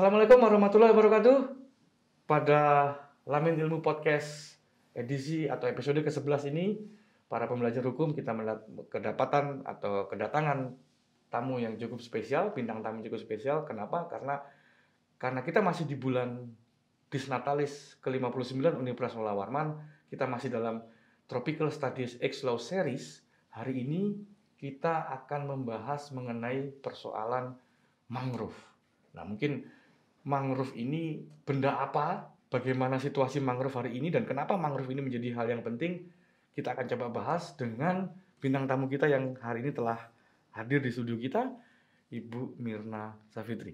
Assalamualaikum warahmatullahi wabarakatuh. Pada Lamin Ilmu Podcast edisi atau episode ke-11 ini, para pembelajar hukum kita kedapatan atau kedatangan tamu yang cukup spesial, bintang tamu cukup spesial. Kenapa? Karena karena kita masih di bulan Disnatalis ke-59 Universitas Mula Warman, kita masih dalam Tropical Studies X Law Series. Hari ini kita akan membahas mengenai persoalan mangrove. Nah, mungkin mangrove ini benda apa, bagaimana situasi mangrove hari ini, dan kenapa mangrove ini menjadi hal yang penting, kita akan coba bahas dengan bintang tamu kita yang hari ini telah hadir di studio kita, Ibu Mirna Safitri.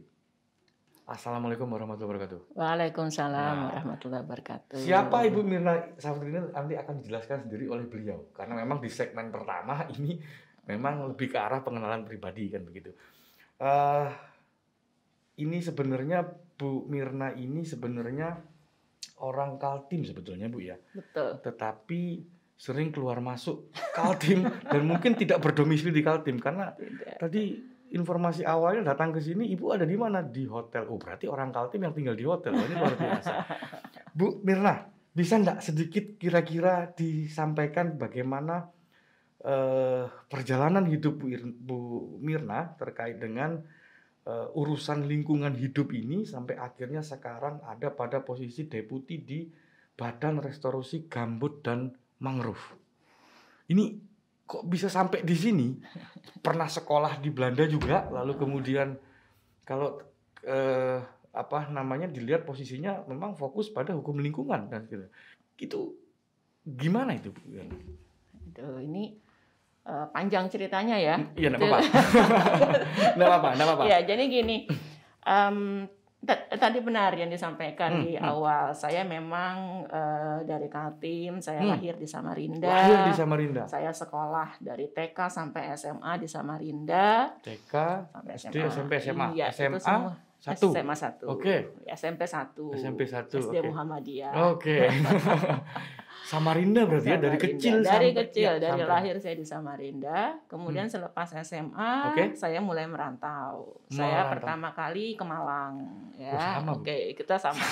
Assalamualaikum warahmatullahi wabarakatuh. Waalaikumsalam nah, warahmatullahi wabarakatuh. Siapa Ibu Mirna Safitri ini nanti akan dijelaskan sendiri oleh beliau karena memang di segmen pertama ini memang lebih ke arah pengenalan pribadi kan begitu. Uh, ini sebenarnya Bu Mirna ini sebenarnya orang Kaltim sebetulnya Bu ya. Betul. Tetapi sering keluar masuk Kaltim dan mungkin tidak berdomisili di Kaltim karena tidak. tadi informasi awalnya datang ke sini Ibu ada di mana? Di hotel. Oh, berarti orang Kaltim yang tinggal di hotel. Oh, ini luar biasa. Bu Mirna, bisa enggak sedikit kira-kira disampaikan bagaimana eh, perjalanan hidup Bu, Bu Mirna terkait dengan uh, urusan lingkungan hidup ini sampai akhirnya sekarang ada pada posisi deputi di Badan Restorasi Gambut dan Mangrove. Ini kok bisa sampai di sini? Pernah sekolah di Belanda juga, lalu kemudian kalau uh, apa namanya dilihat posisinya memang fokus pada hukum lingkungan dan gitu. Itu gimana itu? Bu? ini Eh, panjang ceritanya ya. Iya, enggak apa-apa. enggak apa-apa, enggak apa-apa. Ya, jadi gini. Um, tadi benar yang disampaikan hmm, di hmm. awal. Saya memang uh, dari Kaltim, saya hmm. lahir di Samarinda. Lahir di Samarinda. Saya sekolah dari TK sampai SMA di Samarinda. TK sampai SMA. SD, SMP, SMA. Iya, SMA. Itu semua. Satu. SMA satu. Oke. Okay. SMP satu. SMP satu. SD okay. Muhammadiyah. Oke. Okay. Samarinda berarti Samarinda. ya dari kecil dari sampai, kecil ya, dari sampai. lahir saya di Samarinda kemudian hmm. selepas SMA okay. saya mulai merantau mulai saya pertama kali ke Malang ya oh, oke okay, kita sama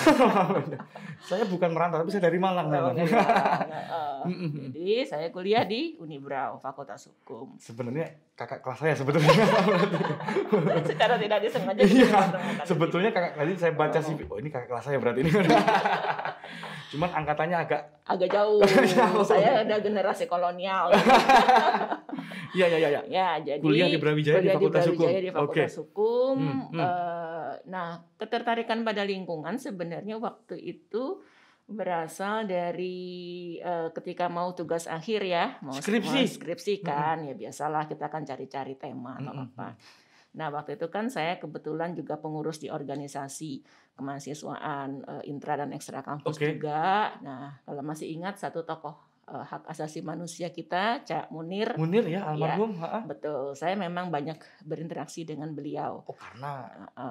saya bukan merantau tapi saya dari Malang oh, okay. Iya. uh, hmm, hmm, hmm. jadi saya kuliah di Unibraw, Fakultas Hukum sebenarnya kakak kelas saya sebetulnya secara tidak disengaja iya, sebetulnya kakak tadi saya baca oh. sih oh ini kakak kelas saya berarti ini Cuman angkatannya agak agak jauh. jauh. Saya ada generasi kolonial. Iya, iya iya iya. Ya jadi kuliah di Brawijaya di Fakultas Hukum. Di Fakultas okay. Hukum. Hmm, hmm. Uh, nah ketertarikan pada lingkungan sebenarnya waktu itu berasal dari uh, ketika mau tugas akhir ya mau skripsi skripsi hmm, hmm. kan hmm. ya biasalah kita akan cari-cari tema atau hmm, apa. Nah, waktu itu kan saya kebetulan juga pengurus di organisasi kemahasiswaan e, intra dan ekstra kampus okay. juga. Nah, kalau masih ingat satu tokoh e, hak asasi manusia kita Cak Munir. Munir ya iya, almarhum, ya, Betul. Saya memang banyak berinteraksi dengan beliau. Oh, karena e,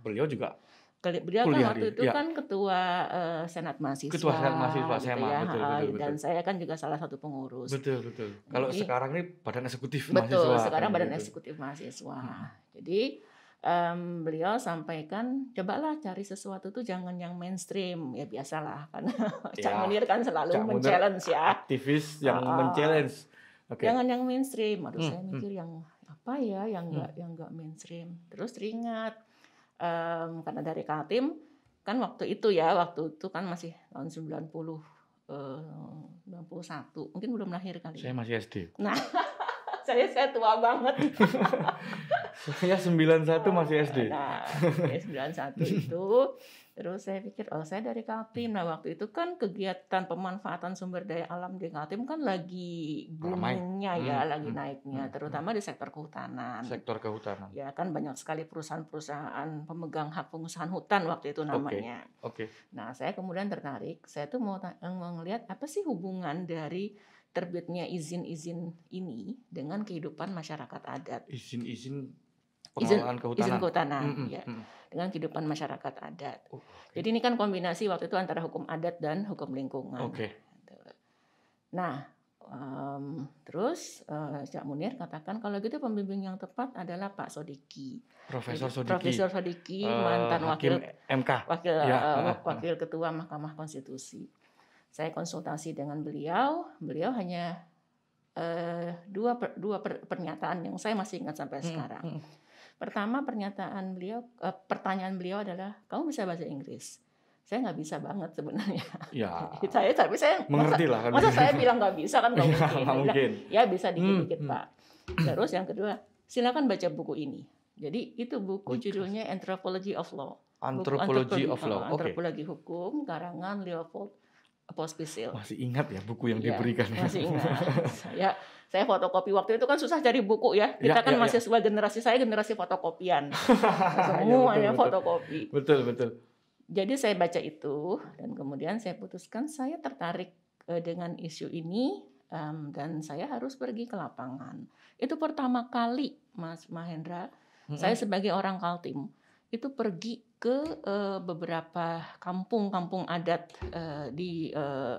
beliau juga beliau kan waktu itu ya. kan ketua uh, senat mahasiswa ketua senat mahasiswa gitu SMA ya. betul, betul, betul. dan saya kan juga salah satu pengurus betul betul kalau sekarang ini badan eksekutif betul, mahasiswa betul sekarang badan gitu. eksekutif mahasiswa hmm. Jadi um, beliau sampaikan cobalah cari sesuatu tuh jangan yang mainstream ya biasalah karena ya, Cak iya. Munir kan selalu Cak men-challenge ya aktivis yang oh, men-challenge okay. jangan yang mainstream aduh hmm, saya hmm. mikir hmm. yang apa ya yang hmm. nggak hmm. yang nggak mainstream terus teringat um, karena dari Kaltim kan waktu itu ya waktu itu kan masih tahun 90 91 eh, mungkin belum lahir kali saya ya. masih SD nah saya saya tua banget Saya 91 satu masih SD. Ah, nah, sembilan 91 itu terus saya pikir oh saya dari Kaltim. Nah, waktu itu kan kegiatan pemanfaatan sumber daya alam di Kaltim kan lagi boomingnya ya, hmm, lagi hmm, naiknya hmm, hmm, terutama di sektor kehutanan. Sektor kehutanan. Ya kan banyak sekali perusahaan-perusahaan pemegang hak pengusahaan hutan waktu itu namanya. Oke. Okay, okay. Nah, saya kemudian tertarik, saya tuh mau eh, mau ngelihat apa sih hubungan dari terbitnya izin-izin ini dengan kehidupan masyarakat adat. Izin-izin pengelolaan izin, kehutanan. Izin kehutanan, mm -hmm. ya. Dengan kehidupan masyarakat adat. Oh, okay. Jadi ini kan kombinasi waktu itu antara hukum adat dan hukum lingkungan. Oke. Okay. Nah, um, terus uh, Cak Munir katakan kalau gitu pembimbing yang tepat adalah Pak Sodiki. Profesor Sodiki. Profesor Sodiki uh, mantan wakil MK. Wakil ya, uh, wakil ketua Mahkamah Konstitusi. Saya konsultasi dengan beliau, beliau hanya uh, dua per, dua per, pernyataan yang saya masih ingat sampai hmm. sekarang. Hmm. Pertama pernyataan beliau, uh, pertanyaan beliau adalah, kamu bisa bahasa Inggris? Saya nggak bisa banget sebenarnya. Ya. saya tapi saya mengerti lah. Kan masa saya bilang nggak bisa kan nggak ya, mungkin. mungkin. Ya bisa hmm, dikit-dikit hmm. pak. Terus yang kedua, silakan baca buku ini. Jadi itu buku judulnya Anthropology of Law. Anthropology, Anthropology of Law. Oh, Anthropologi okay. hukum karangan Leopold Pospisil. Masih ingat ya buku yang iya, ya, diberikan. Masih ingat. saya saya fotokopi waktu itu kan susah cari buku ya. ya Kita ya, kan ya, masih ya. generasi saya generasi fotokopian. Nah, ya, semuanya betul, fotokopi. Betul betul. Jadi saya baca itu dan kemudian saya putuskan saya tertarik eh, dengan isu ini um, dan saya harus pergi ke lapangan. Itu pertama kali Mas Mahendra, mm -hmm. saya sebagai orang Kaltim itu pergi ke uh, beberapa kampung-kampung adat uh, di uh,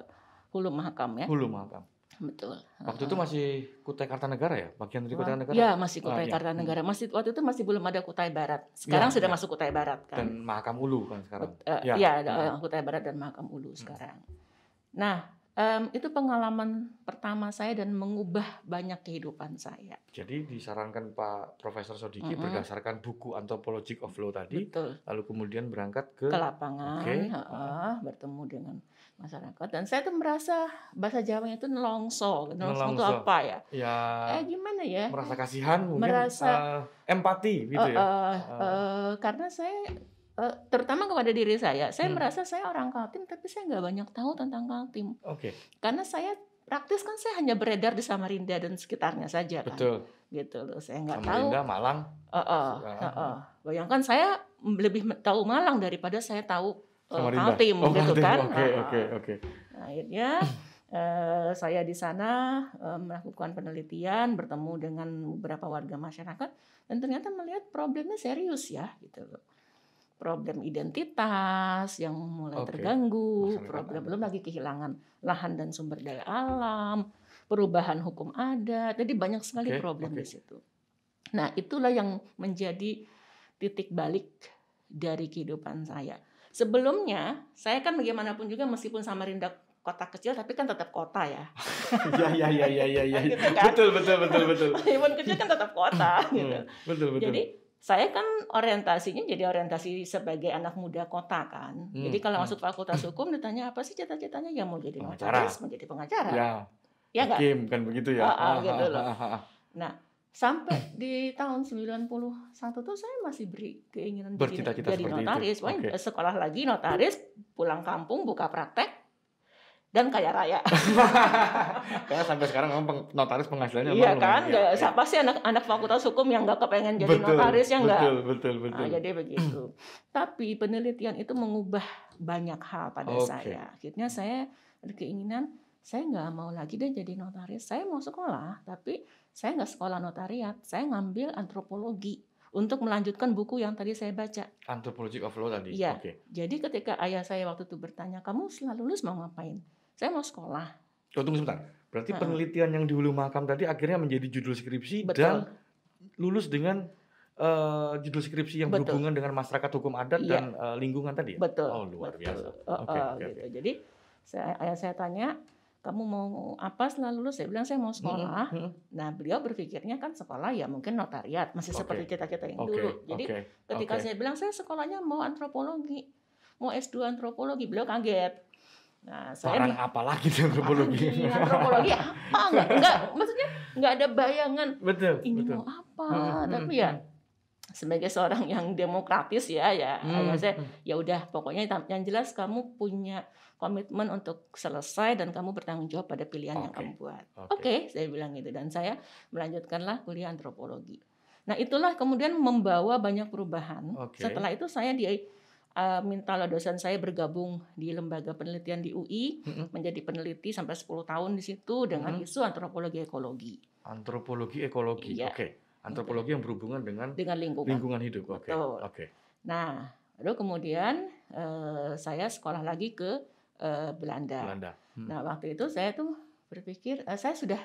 Hulu Mahakam ya. Hulu Mahakam. Betul. Waktu uh, itu masih Kutai Kartanegara ya, bagian dari Kutai Kartanegara. Ya, masih ah, Kutai ah, Kartanegara. Hmm. Masih waktu itu masih belum ada Kutai Barat. Iya, sekarang ya, sudah ya. masuk Kutai Barat kan. Dan Mahakam Ulu kan sekarang. Iya, uh, ya, ya. Kutai Barat dan Mahakam Ulu hmm. sekarang. Nah, um, itu pengalaman pertama saya dan mengubah banyak kehidupan saya. Jadi disarankan Pak Profesor Sodiki mm -hmm. berdasarkan buku Anthropologic of Law tadi, Betul. lalu kemudian berangkat ke, ke lapangan, okay. uh, uh, bertemu dengan masyarakat dan saya tuh merasa bahasa Jawa itu nelongso, nelongso itu apa ya? Ya. Eh gimana ya? Merasa kasihan mungkin. Merasa uh, empati gitu uh, ya. Uh, uh, uh, karena saya uh, terutama kepada diri saya saya hmm. merasa saya orang kaltim tapi saya nggak banyak tahu tentang kaltim oke okay. karena saya praktis kan saya hanya beredar di Samarinda dan sekitarnya saja kan Betul. gitu loh saya nggak tahu Samarinda Malang uh, uh, uh, uh. bayangkan saya lebih tahu Malang daripada saya tahu uh, kaltim oh, gitu kaltim. kan oke oke oke nah, akhirnya Uh, saya di sana uh, melakukan penelitian, bertemu dengan beberapa warga masyarakat, dan ternyata melihat problemnya serius ya, gitu loh problem identitas yang mulai okay. terganggu, Masa problem belum lagi kehilangan lahan dan sumber daya alam, perubahan hukum adat. Jadi banyak sekali okay. problem okay. di situ. Nah, itulah yang menjadi titik balik dari kehidupan saya. Sebelumnya, saya kan bagaimanapun juga meskipun sama rindak kota kecil tapi kan tetap kota ya. Iya iya iya iya iya. Betul betul betul betul. Meskipun kecil kan tetap kota hmm, gitu. Betul betul. Jadi saya kan orientasinya jadi orientasi sebagai anak muda kota kan. Hmm. Jadi kalau hmm. masuk fakultas hukum ditanya apa sih cita-citanya ya mau jadi pengacara. notaris, jadi pengacara. Ya. Ya Kim kan begitu ya. Ah, oh, gitu loh. Nah, sampai di tahun 91 tuh saya masih beri keinginan jadi, jadi notaris. Wah, okay. sekolah lagi notaris, pulang kampung buka praktek dan kaya raya. Karena sampai sekarang memang notaris penghasilannya Iya kan, gak, ya. siapa sih anak-anak fakultas hukum yang gak kepengen jadi betul, notaris yang enggak. Betul, betul, betul. Nah, jadi begitu. Tapi penelitian itu mengubah banyak hal pada okay. saya. Akhirnya saya ada keinginan saya nggak mau lagi deh jadi notaris. Saya mau sekolah, tapi saya nggak sekolah notariat. Saya ngambil antropologi untuk melanjutkan buku yang tadi saya baca. Antropologi of Law tadi. Iya. Okay. Jadi ketika ayah saya waktu itu bertanya, kamu setelah lulus mau ngapain? Saya mau sekolah. Oh, tunggu sebentar. Berarti penelitian yang di Hulu Makam tadi akhirnya menjadi judul skripsi Betul. dan lulus dengan uh, judul skripsi yang Betul. berhubungan dengan masyarakat hukum adat iya. dan uh, lingkungan tadi ya? Betul. Oh, luar Betul. biasa. Uh, okay, uh, okay. Gitu. Jadi saya ayah saya tanya, kamu mau apa setelah lulus? Saya bilang saya mau sekolah. hmm. Nah, beliau berpikirnya kan sekolah ya mungkin notariat, masih okay. seperti cita-cita yang okay. dulu. Jadi okay. ketika okay. saya bilang saya sekolahnya mau antropologi, mau S2 antropologi, beliau kaget. Nah, saya Parang apa lagi di antropologi? Antropologi apa? Enggak, enggak, maksudnya enggak ada bayangan. Betul. Ini betul. mau apa? Hmm, hmm Tapi hmm, ya hmm. sebagai seorang yang demokratis ya, ya, hmm. saya hmm. ya udah pokoknya yang jelas kamu punya komitmen untuk selesai dan kamu bertanggung jawab pada pilihan okay. yang kamu buat. Oke, okay. okay, saya bilang gitu dan saya melanjutkanlah kuliah antropologi. Nah, itulah kemudian membawa banyak perubahan. Okay. Setelah itu saya di uh, lah dosen saya bergabung di lembaga penelitian di UI mm -hmm. menjadi peneliti sampai 10 tahun di situ dengan mm -hmm. isu antropologi ekologi. Antropologi ekologi. Iya. Oke. Okay. Antropologi Betul. Gitu. yang berhubungan dengan dengan lingkungan, lingkungan hidup. Oke. Okay. Oke. Okay. Nah, lalu kemudian uh, saya sekolah lagi ke uh, Belanda. Belanda. Hmm. Nah, waktu itu saya tuh berpikir uh, saya sudah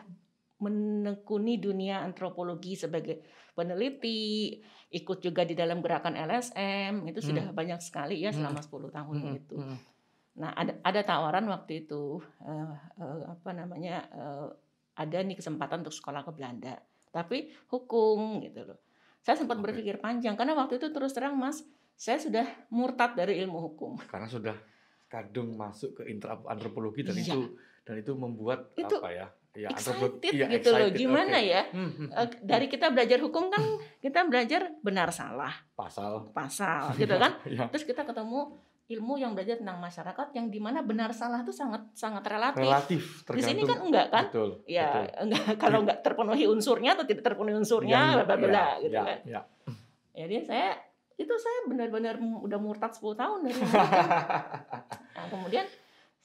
menekuni dunia antropologi sebagai peneliti, ikut juga di dalam gerakan LSM, itu hmm. sudah banyak sekali ya hmm. selama hmm. 10 tahun hmm. itu. Hmm. Nah, ada ada tawaran waktu itu uh, uh, apa namanya? Uh, ada nih kesempatan untuk sekolah ke Belanda, tapi hukum gitu loh. Saya sempat okay. berpikir panjang karena waktu itu terus terang Mas, saya sudah murtad dari ilmu hukum. Karena sudah kadung masuk ke antropologi dan iya. itu dan itu membuat itu, apa ya? Iya, iya, gitu ya, excited ya, gitu excited. loh. Gimana okay. ya? Dari kita belajar hukum kan kita belajar benar salah. Pasal. Pasal gitu iya, kan. ya. Terus kita ketemu ilmu yang belajar tentang masyarakat yang dimana benar salah itu sangat sangat relatif. Relatif. Tergantung. Di sini kan enggak kan? Betul. Ya betul. enggak kalau enggak terpenuhi unsurnya atau tidak terpenuhi unsurnya, bla bla bla gitu kan? ya, kan. Ya. Jadi saya itu saya benar-benar udah murtad 10 tahun dari Nah, kemudian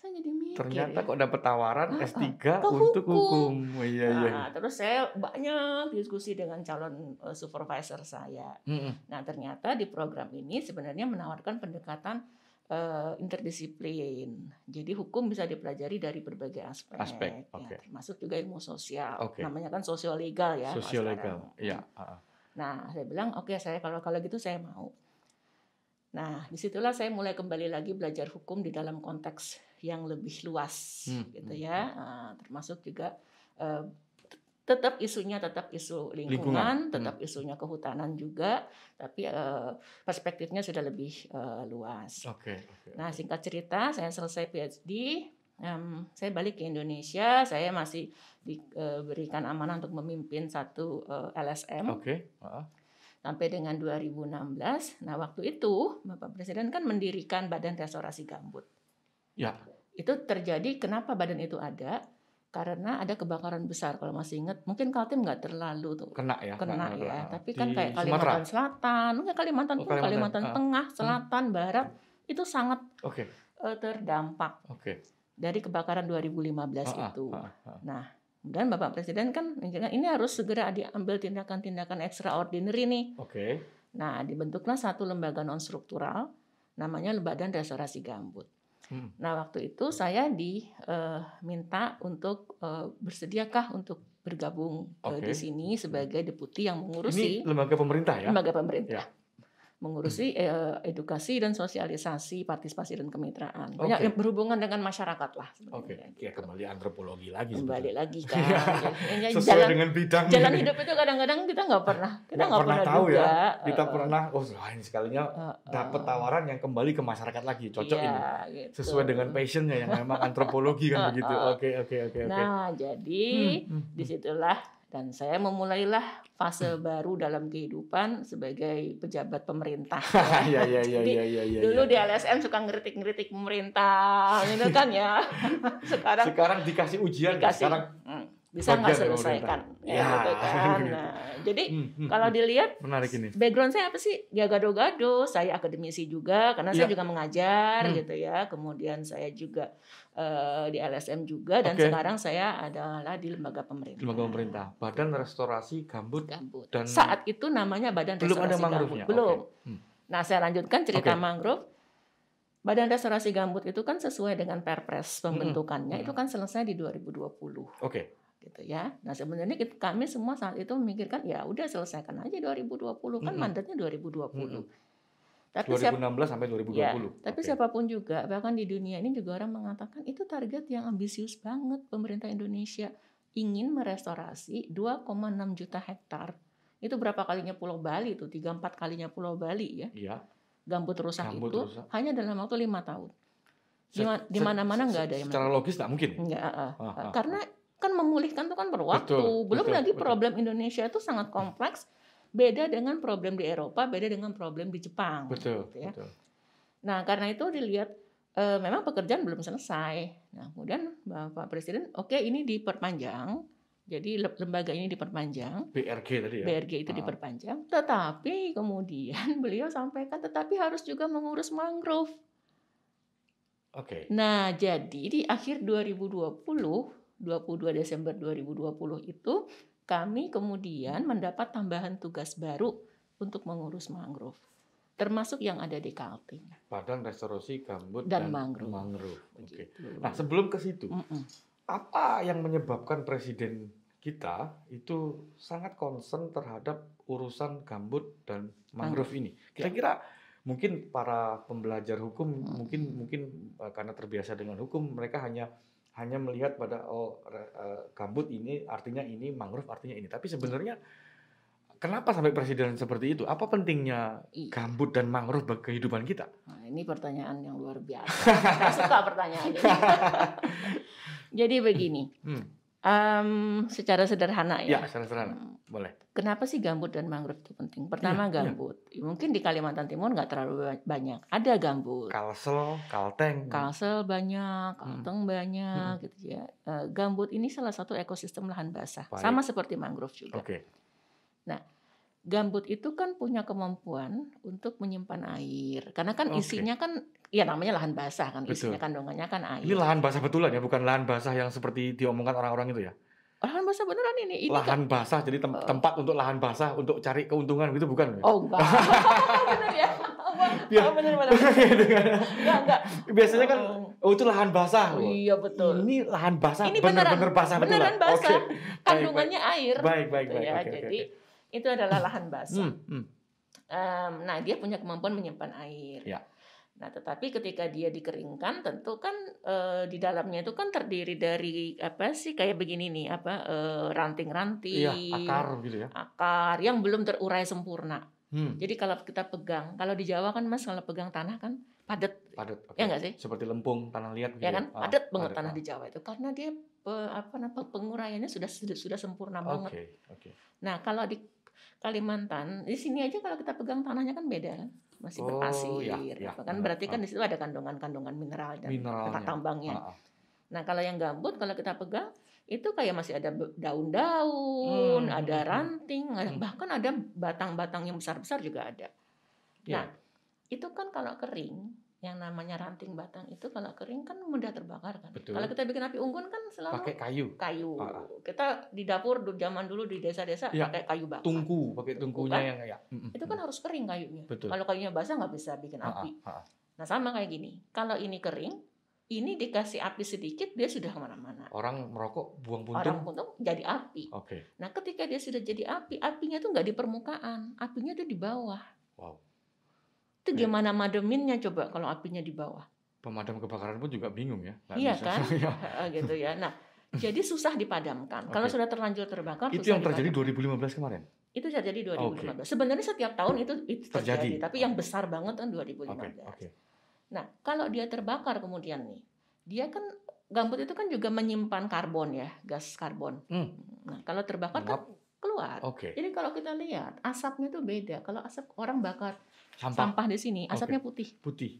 saya jadi mikir ternyata ya. kok dapat tawaran ah, S3 ah, untuk hukum, hukum. Oh, iya, iya. nah, iya. terus saya banyak diskusi dengan calon uh, supervisor saya mm -mm. nah ternyata di program ini sebenarnya menawarkan pendekatan uh, interdisiplin jadi hukum bisa dipelajari dari berbagai aspek, aspek. Ya, okay. termasuk juga ilmu sosial okay. namanya kan sosial legal ya Sosial legal ya nah saya bilang oke okay, saya kalau kalau gitu saya mau Nah, disitulah saya mulai kembali lagi belajar hukum di dalam konteks yang lebih luas hmm. gitu hmm, ya uh, termasuk juga uh, tetap isunya tetap isu lingkungan, lingkungan. Hmm. tetap hmm. isunya kehutanan juga, tapi uh, perspektifnya sudah lebih uh, luas. Oke. Okay, okay. Nah singkat cerita, saya selesai PhD, um, saya balik ke Indonesia, saya masih diberikan uh, amanah untuk memimpin satu uh, LSM. Oke. Okay. Uh. Sampai dengan 2016. Nah waktu itu Bapak Presiden kan mendirikan Badan Restorasi Gambut. Ya. Itu terjadi kenapa badan itu ada? Karena ada kebakaran besar kalau masih ingat. Mungkin Kaltim nggak terlalu tuh kena ya. Kena, kena ya. Kena. Tapi kan kayak Kalimantan Sumatera. Selatan, enggak Kalimantan oh, pun Kalimantan, Kalimantan uh, Tengah, hmm. Selatan, uh, Barat itu sangat okay. uh, eh, terdampak. Okay. Dari kebakaran 2015 uh, itu. uh, uh, uh. Nah, dan Bapak Presiden kan ini harus segera diambil tindakan-tindakan extraordinary nih. Okay. Nah, dibentuklah satu lembaga non struktural namanya Badan Restorasi Gambut. Hmm. Nah waktu itu saya diminta eh, uh, untuk uh, bersediakah untuk bergabung okay. uh, eh, di sini hmm. sebagai deputi yang mengurusi lembaga pemerintah ya. Lembaga pemerintah. Ya mengurusi hmm. Eh, edukasi dan sosialisasi, partisipasi dan kemitraan. Banyak okay. yang berhubungan dengan masyarakat lah. Oke, okay. ya kembali antropologi lagi. Kembali sebetulnya. lagi kan. ya, Sesuai jalan, dengan bidang. Jalan hidup itu kadang-kadang kita nggak pernah, kita nggak pernah, pernah tahu juga. ya. Kita uh, pernah, oh lain sekalinya uh, uh, dapat tawaran yang kembali ke masyarakat lagi, cocok iya, ini. Gitu. Sesuai dengan passionnya yang memang antropologi kan begitu. Oke, oke, oke. Nah, jadi hmm, hmm, hmm. disitulah dan saya memulailah fase baru dalam kehidupan sebagai pejabat pemerintah. ya, ya, ya, iya ya, ya, dulu di LSM suka ngeritik-ngeritik pemerintah, gitu kan ya. sekarang sekarang dikasih ujian, ya? dikasih. sekarang hmm bisa nggak ya selesaikan ya, ya kan. gitu kan nah, jadi hmm, hmm, kalau hmm. dilihat menarik ini background saya apa sih ya gado-gado saya akademisi juga karena ya. saya juga mengajar hmm. gitu ya kemudian saya juga uh, di LSM juga dan okay. sekarang saya adalah di lembaga pemerintah lembaga pemerintah badan restorasi gambut, gambut. dan saat itu namanya badan belum restorasi ada mangrove gambut belum okay. hmm. nah saya lanjutkan cerita okay. mangrove Badan restorasi gambut itu kan sesuai dengan Perpres hmm, hmm. pembentukannya hmm. itu kan selesai di 2020. Oke. Okay gitu ya. Nah sebenarnya kita, kami semua saat itu memikirkan ya udah selesaikan aja 2020 kan mm -hmm. mandatnya 2020. Mm -hmm. Tapi 2016 siap, sampai 2020. Ya, tapi okay. siapapun juga bahkan di dunia ini juga orang mengatakan itu target yang ambisius banget pemerintah Indonesia ingin merestorasi 2,6 juta hektar. Itu berapa kalinya Pulau Bali itu 3 4 kalinya Pulau Bali ya. Iya. Gambut rusak Gambut itu rusak. hanya dalam waktu 5 tahun. Di mana-mana nggak ada yang secara logis nggak mungkin. Enggak, ah, ah, karena ah kan memulihkan itu kan perlu waktu. Betul, Belum betul, lagi betul. problem Indonesia itu sangat kompleks, beda dengan problem di Eropa, beda dengan problem di Jepang. Betul. Gitu ya. betul. Nah karena itu dilihat e, memang pekerjaan belum selesai. Nah kemudian Bapak Presiden, oke okay, ini diperpanjang, jadi lembaga ini diperpanjang. BRG tadi ya. BRG itu ah. diperpanjang, tetapi kemudian beliau sampaikan, tetapi harus juga mengurus mangrove. Oke. Okay. Nah jadi di akhir 2020 22 Desember 2020 itu kami kemudian mendapat tambahan tugas baru untuk mengurus mangrove termasuk yang ada di Kaltim. Padang restorasi gambut dan, dan mangrove. mangrove. Oke. Okay. Nah, sebelum ke situ, mm -mm. apa yang menyebabkan presiden kita itu sangat concern terhadap urusan gambut dan mangrove, ini? Kira-kira mungkin para pembelajar hukum mm -mm. mungkin mungkin eh, karena terbiasa dengan hukum mereka hanya hanya melihat pada oh uh, gambut ini artinya ini mangrove artinya ini tapi sebenarnya kenapa sampai presiden seperti itu apa pentingnya gambut dan mangrove bagi kehidupan kita nah, ini pertanyaan yang luar biasa suka pertanyaan jadi begini hmm. Um, secara sederhana ya. Ya, secara sederhana. Boleh. Kenapa sih gambut dan mangrove itu penting? Iya, Pertama ya, gambut. Ya. Mungkin di Kalimantan Timur nggak terlalu banyak. Ada gambut. Kalsel, kalteng. Kalsel banyak, hmm. kalteng hmm. banyak hmm. gitu ya. Uh, gambut ini salah satu ekosistem lahan basah. Baik. Sama seperti mangrove juga. Oke. Okay. Nah, gambut itu kan punya kemampuan untuk menyimpan air. Karena kan okay. isinya kan Iya namanya lahan basah kan Betul. isinya kandungannya kan air. Ini lahan basah betulan ya, bukan lahan basah yang seperti diomongkan orang-orang itu ya. Lahan basah beneran ini. ini kan lahan kan, basah jadi tem oh. tempat untuk lahan basah untuk cari keuntungan gitu bukan? Ya? Oh enggak. bener ya. Ya. bener, bener. Iya, iya, iya. enggak, enggak. Biasanya kan hmm. oh itu lahan basah. Oh, iya betul. Ini lahan basah. Ini beneran, bener, bener basah betul. Beneran basah. Okay. Kandungannya baik, air. Baik baik gitu baik. Ya. Okay, jadi okay. itu adalah lahan basah. Hmm, hmm. Um, nah dia punya kemampuan menyimpan air. Ya Nah, tetapi ketika dia dikeringkan, tentu kan e, di dalamnya itu kan terdiri dari apa sih kayak begini nih apa e, ranting-ranting, iya, akar gitu ya, akar yang belum terurai sempurna. Hmm. Jadi kalau kita pegang, kalau di Jawa kan Mas kalau pegang tanah kan padat, padat, okay. ya nggak sih? Seperti lempung tanah liat gitu. Ya, ya. kan, ah, padat banget tanah ah. di Jawa itu karena dia pe, apa namanya penguraiannya sudah sudah, sempurna okay, banget. okay. Nah kalau di Kalimantan di sini aja kalau kita pegang tanahnya kan beda kan masih oh, iya, berpasir. Ya, ya, kan benar. Iya, berarti kan iya. di situ ada kandungan-kandungan mineral dan Mineralnya. tambangnya. Nah, kalau yang gambut kalau kita pegang itu kayak masih ada daun-daun, hmm, ada hmm, hmm. ranting, hmm. bahkan ada batang-batang yang besar-besar juga ada. Ya. Nah, itu kan kalau kering yang namanya ranting batang itu kalau kering kan mudah terbakar kan. Betul. Kalau kita bikin api unggun kan selalu pakai kayu. Kayu. Ah. Kita di dapur zaman dulu di desa-desa ya. pakai kayu bakar. Tungku, pakai tungkunya kan? yang ya. Itu kan harus kering kayunya. Betul. Kalau kayunya basah nggak bisa bikin ah, api. Ah, ah. Nah sama kayak gini. Kalau ini kering, ini dikasih api sedikit dia sudah kemana-mana. Orang merokok buang puntung. Orang puntung jadi api. Oke. Okay. Nah ketika dia sudah jadi api, apinya tuh nggak di permukaan, apinya tuh di bawah. Wow. Itu iya. gimana mademinnya coba kalau apinya di bawah? Pemadam kebakaran pun juga bingung ya. Nggak iya bisa. kan? Iya. gitu ya. Nah, jadi susah dipadamkan. Okay. Kalau sudah terlanjur terbakar, itu susah yang terjadi dipadamkan. 2015 kemarin. Itu terjadi 2015. Okay. Sebenarnya setiap tahun itu, itu terjadi, terjadi, tapi yang besar banget kan 2015. Okay. Okay. Nah, kalau dia terbakar kemudian nih, dia kan gambut itu kan juga menyimpan karbon ya, gas karbon. Hmm. Nah, kalau terbakar Lengap. kan keluar. Okay. Jadi kalau kita lihat asapnya itu beda. Kalau asap orang bakar sampah, sampah di sini asapnya okay. putih. Putih.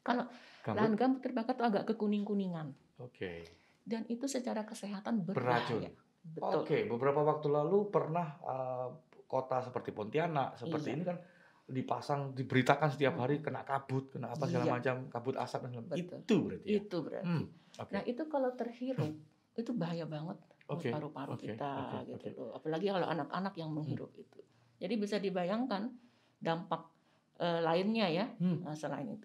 Kalau langgam lahan gambut terbakar itu agak kekuning-kuningan. Oke. Okay. Dan itu secara kesehatan beracun. Oke, okay. beberapa waktu lalu pernah uh, kota seperti Pontianak seperti iya. ini kan dipasang diberitakan setiap hari kena kabut kena apa segala iya. macam kabut asap dan segala itu berarti ya? itu berarti hmm, okay. nah itu kalau terhirup itu bahaya banget okay. paru-paru okay. kita okay. gitu okay. loh apalagi kalau anak-anak yang menghirup hmm. itu jadi bisa dibayangkan dampak Eh, lainnya ya hmm. Eh, selain itu.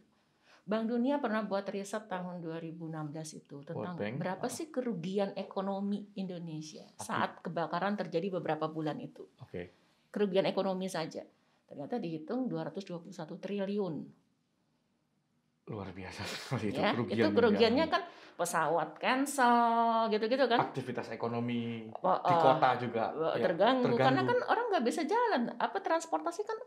Bank Dunia pernah buat riset tahun 2016 itu tentang berapa sih kerugian ekonomi Indonesia saat kebakaran terjadi beberapa bulan itu. Okay. Kerugian ekonomi saja. Ternyata dihitung 221 triliun. Luar biasa satu itu ya, kerugian. Itu kerugiannya kan pesawat cancel gitu-gitu kan aktivitas ekonomi uh, di eh, kota juga terganggu. Ya, terganggu karena kan orang nggak bisa jalan apa transportasi kan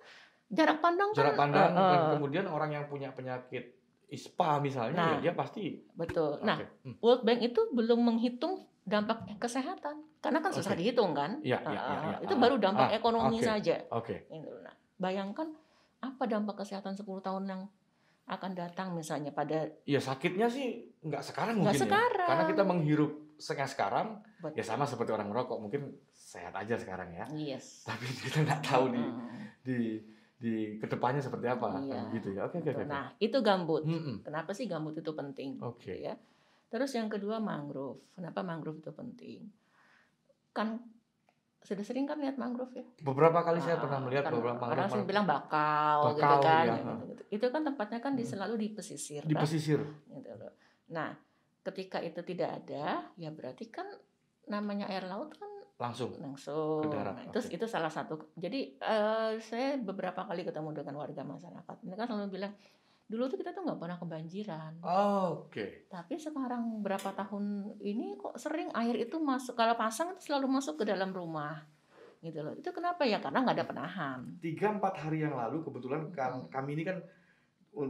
jarak pandang jarak kan, pandang uh, dan eh. kemudian orang yang punya penyakit ISPA misalnya nah, ya dia pasti betul okay. nah hmm. World Bank itu belum menghitung dampak kesehatan karena kan susah okay. dihitung kan ya, ya, ya, ya. itu baru dampak ah, ah ekonomi okay. saja okay. Gitu. nah bayangkan apa dampak kesehatan 10 tahun yang akan datang misalnya pada ya sakitnya sih nggak sekarang nggak mungkin ya. sekarang. Ya. karena kita menghirup setengah sekarang Betul. ya sama seperti orang merokok mungkin sehat aja sekarang ya yes. tapi kita nggak tahu hmm. di di di kedepannya seperti apa kan iya. gitu ya oke okay, okay, okay. nah itu gambut mm -mm. kenapa sih gambut itu penting okay. Gitu ya terus yang kedua mangrove kenapa mangrove itu penting kan sudah sering kan lihat mangrove ya beberapa kali nah, saya ah, pernah melihat kan, beberapa mangrove orang sering bilang bakau, gitu kan ya. itu kan tempatnya kan di, hmm. selalu di pesisir kan? di pesisir gitu loh nah ketika itu tidak ada ya berarti kan namanya air laut kan langsung langsung ke darat. itu nah, okay. itu salah satu jadi uh, saya beberapa kali ketemu dengan warga masyarakat mereka selalu bilang dulu tuh kita tuh nggak pernah kebanjiran. Oh, Oke. Okay. Tapi sekarang berapa tahun ini kok sering air itu masuk kalau pasang itu selalu masuk ke dalam rumah gitu loh. Itu kenapa ya? Karena nggak ada penahan. Tiga empat hari yang lalu kebetulan kami ini kan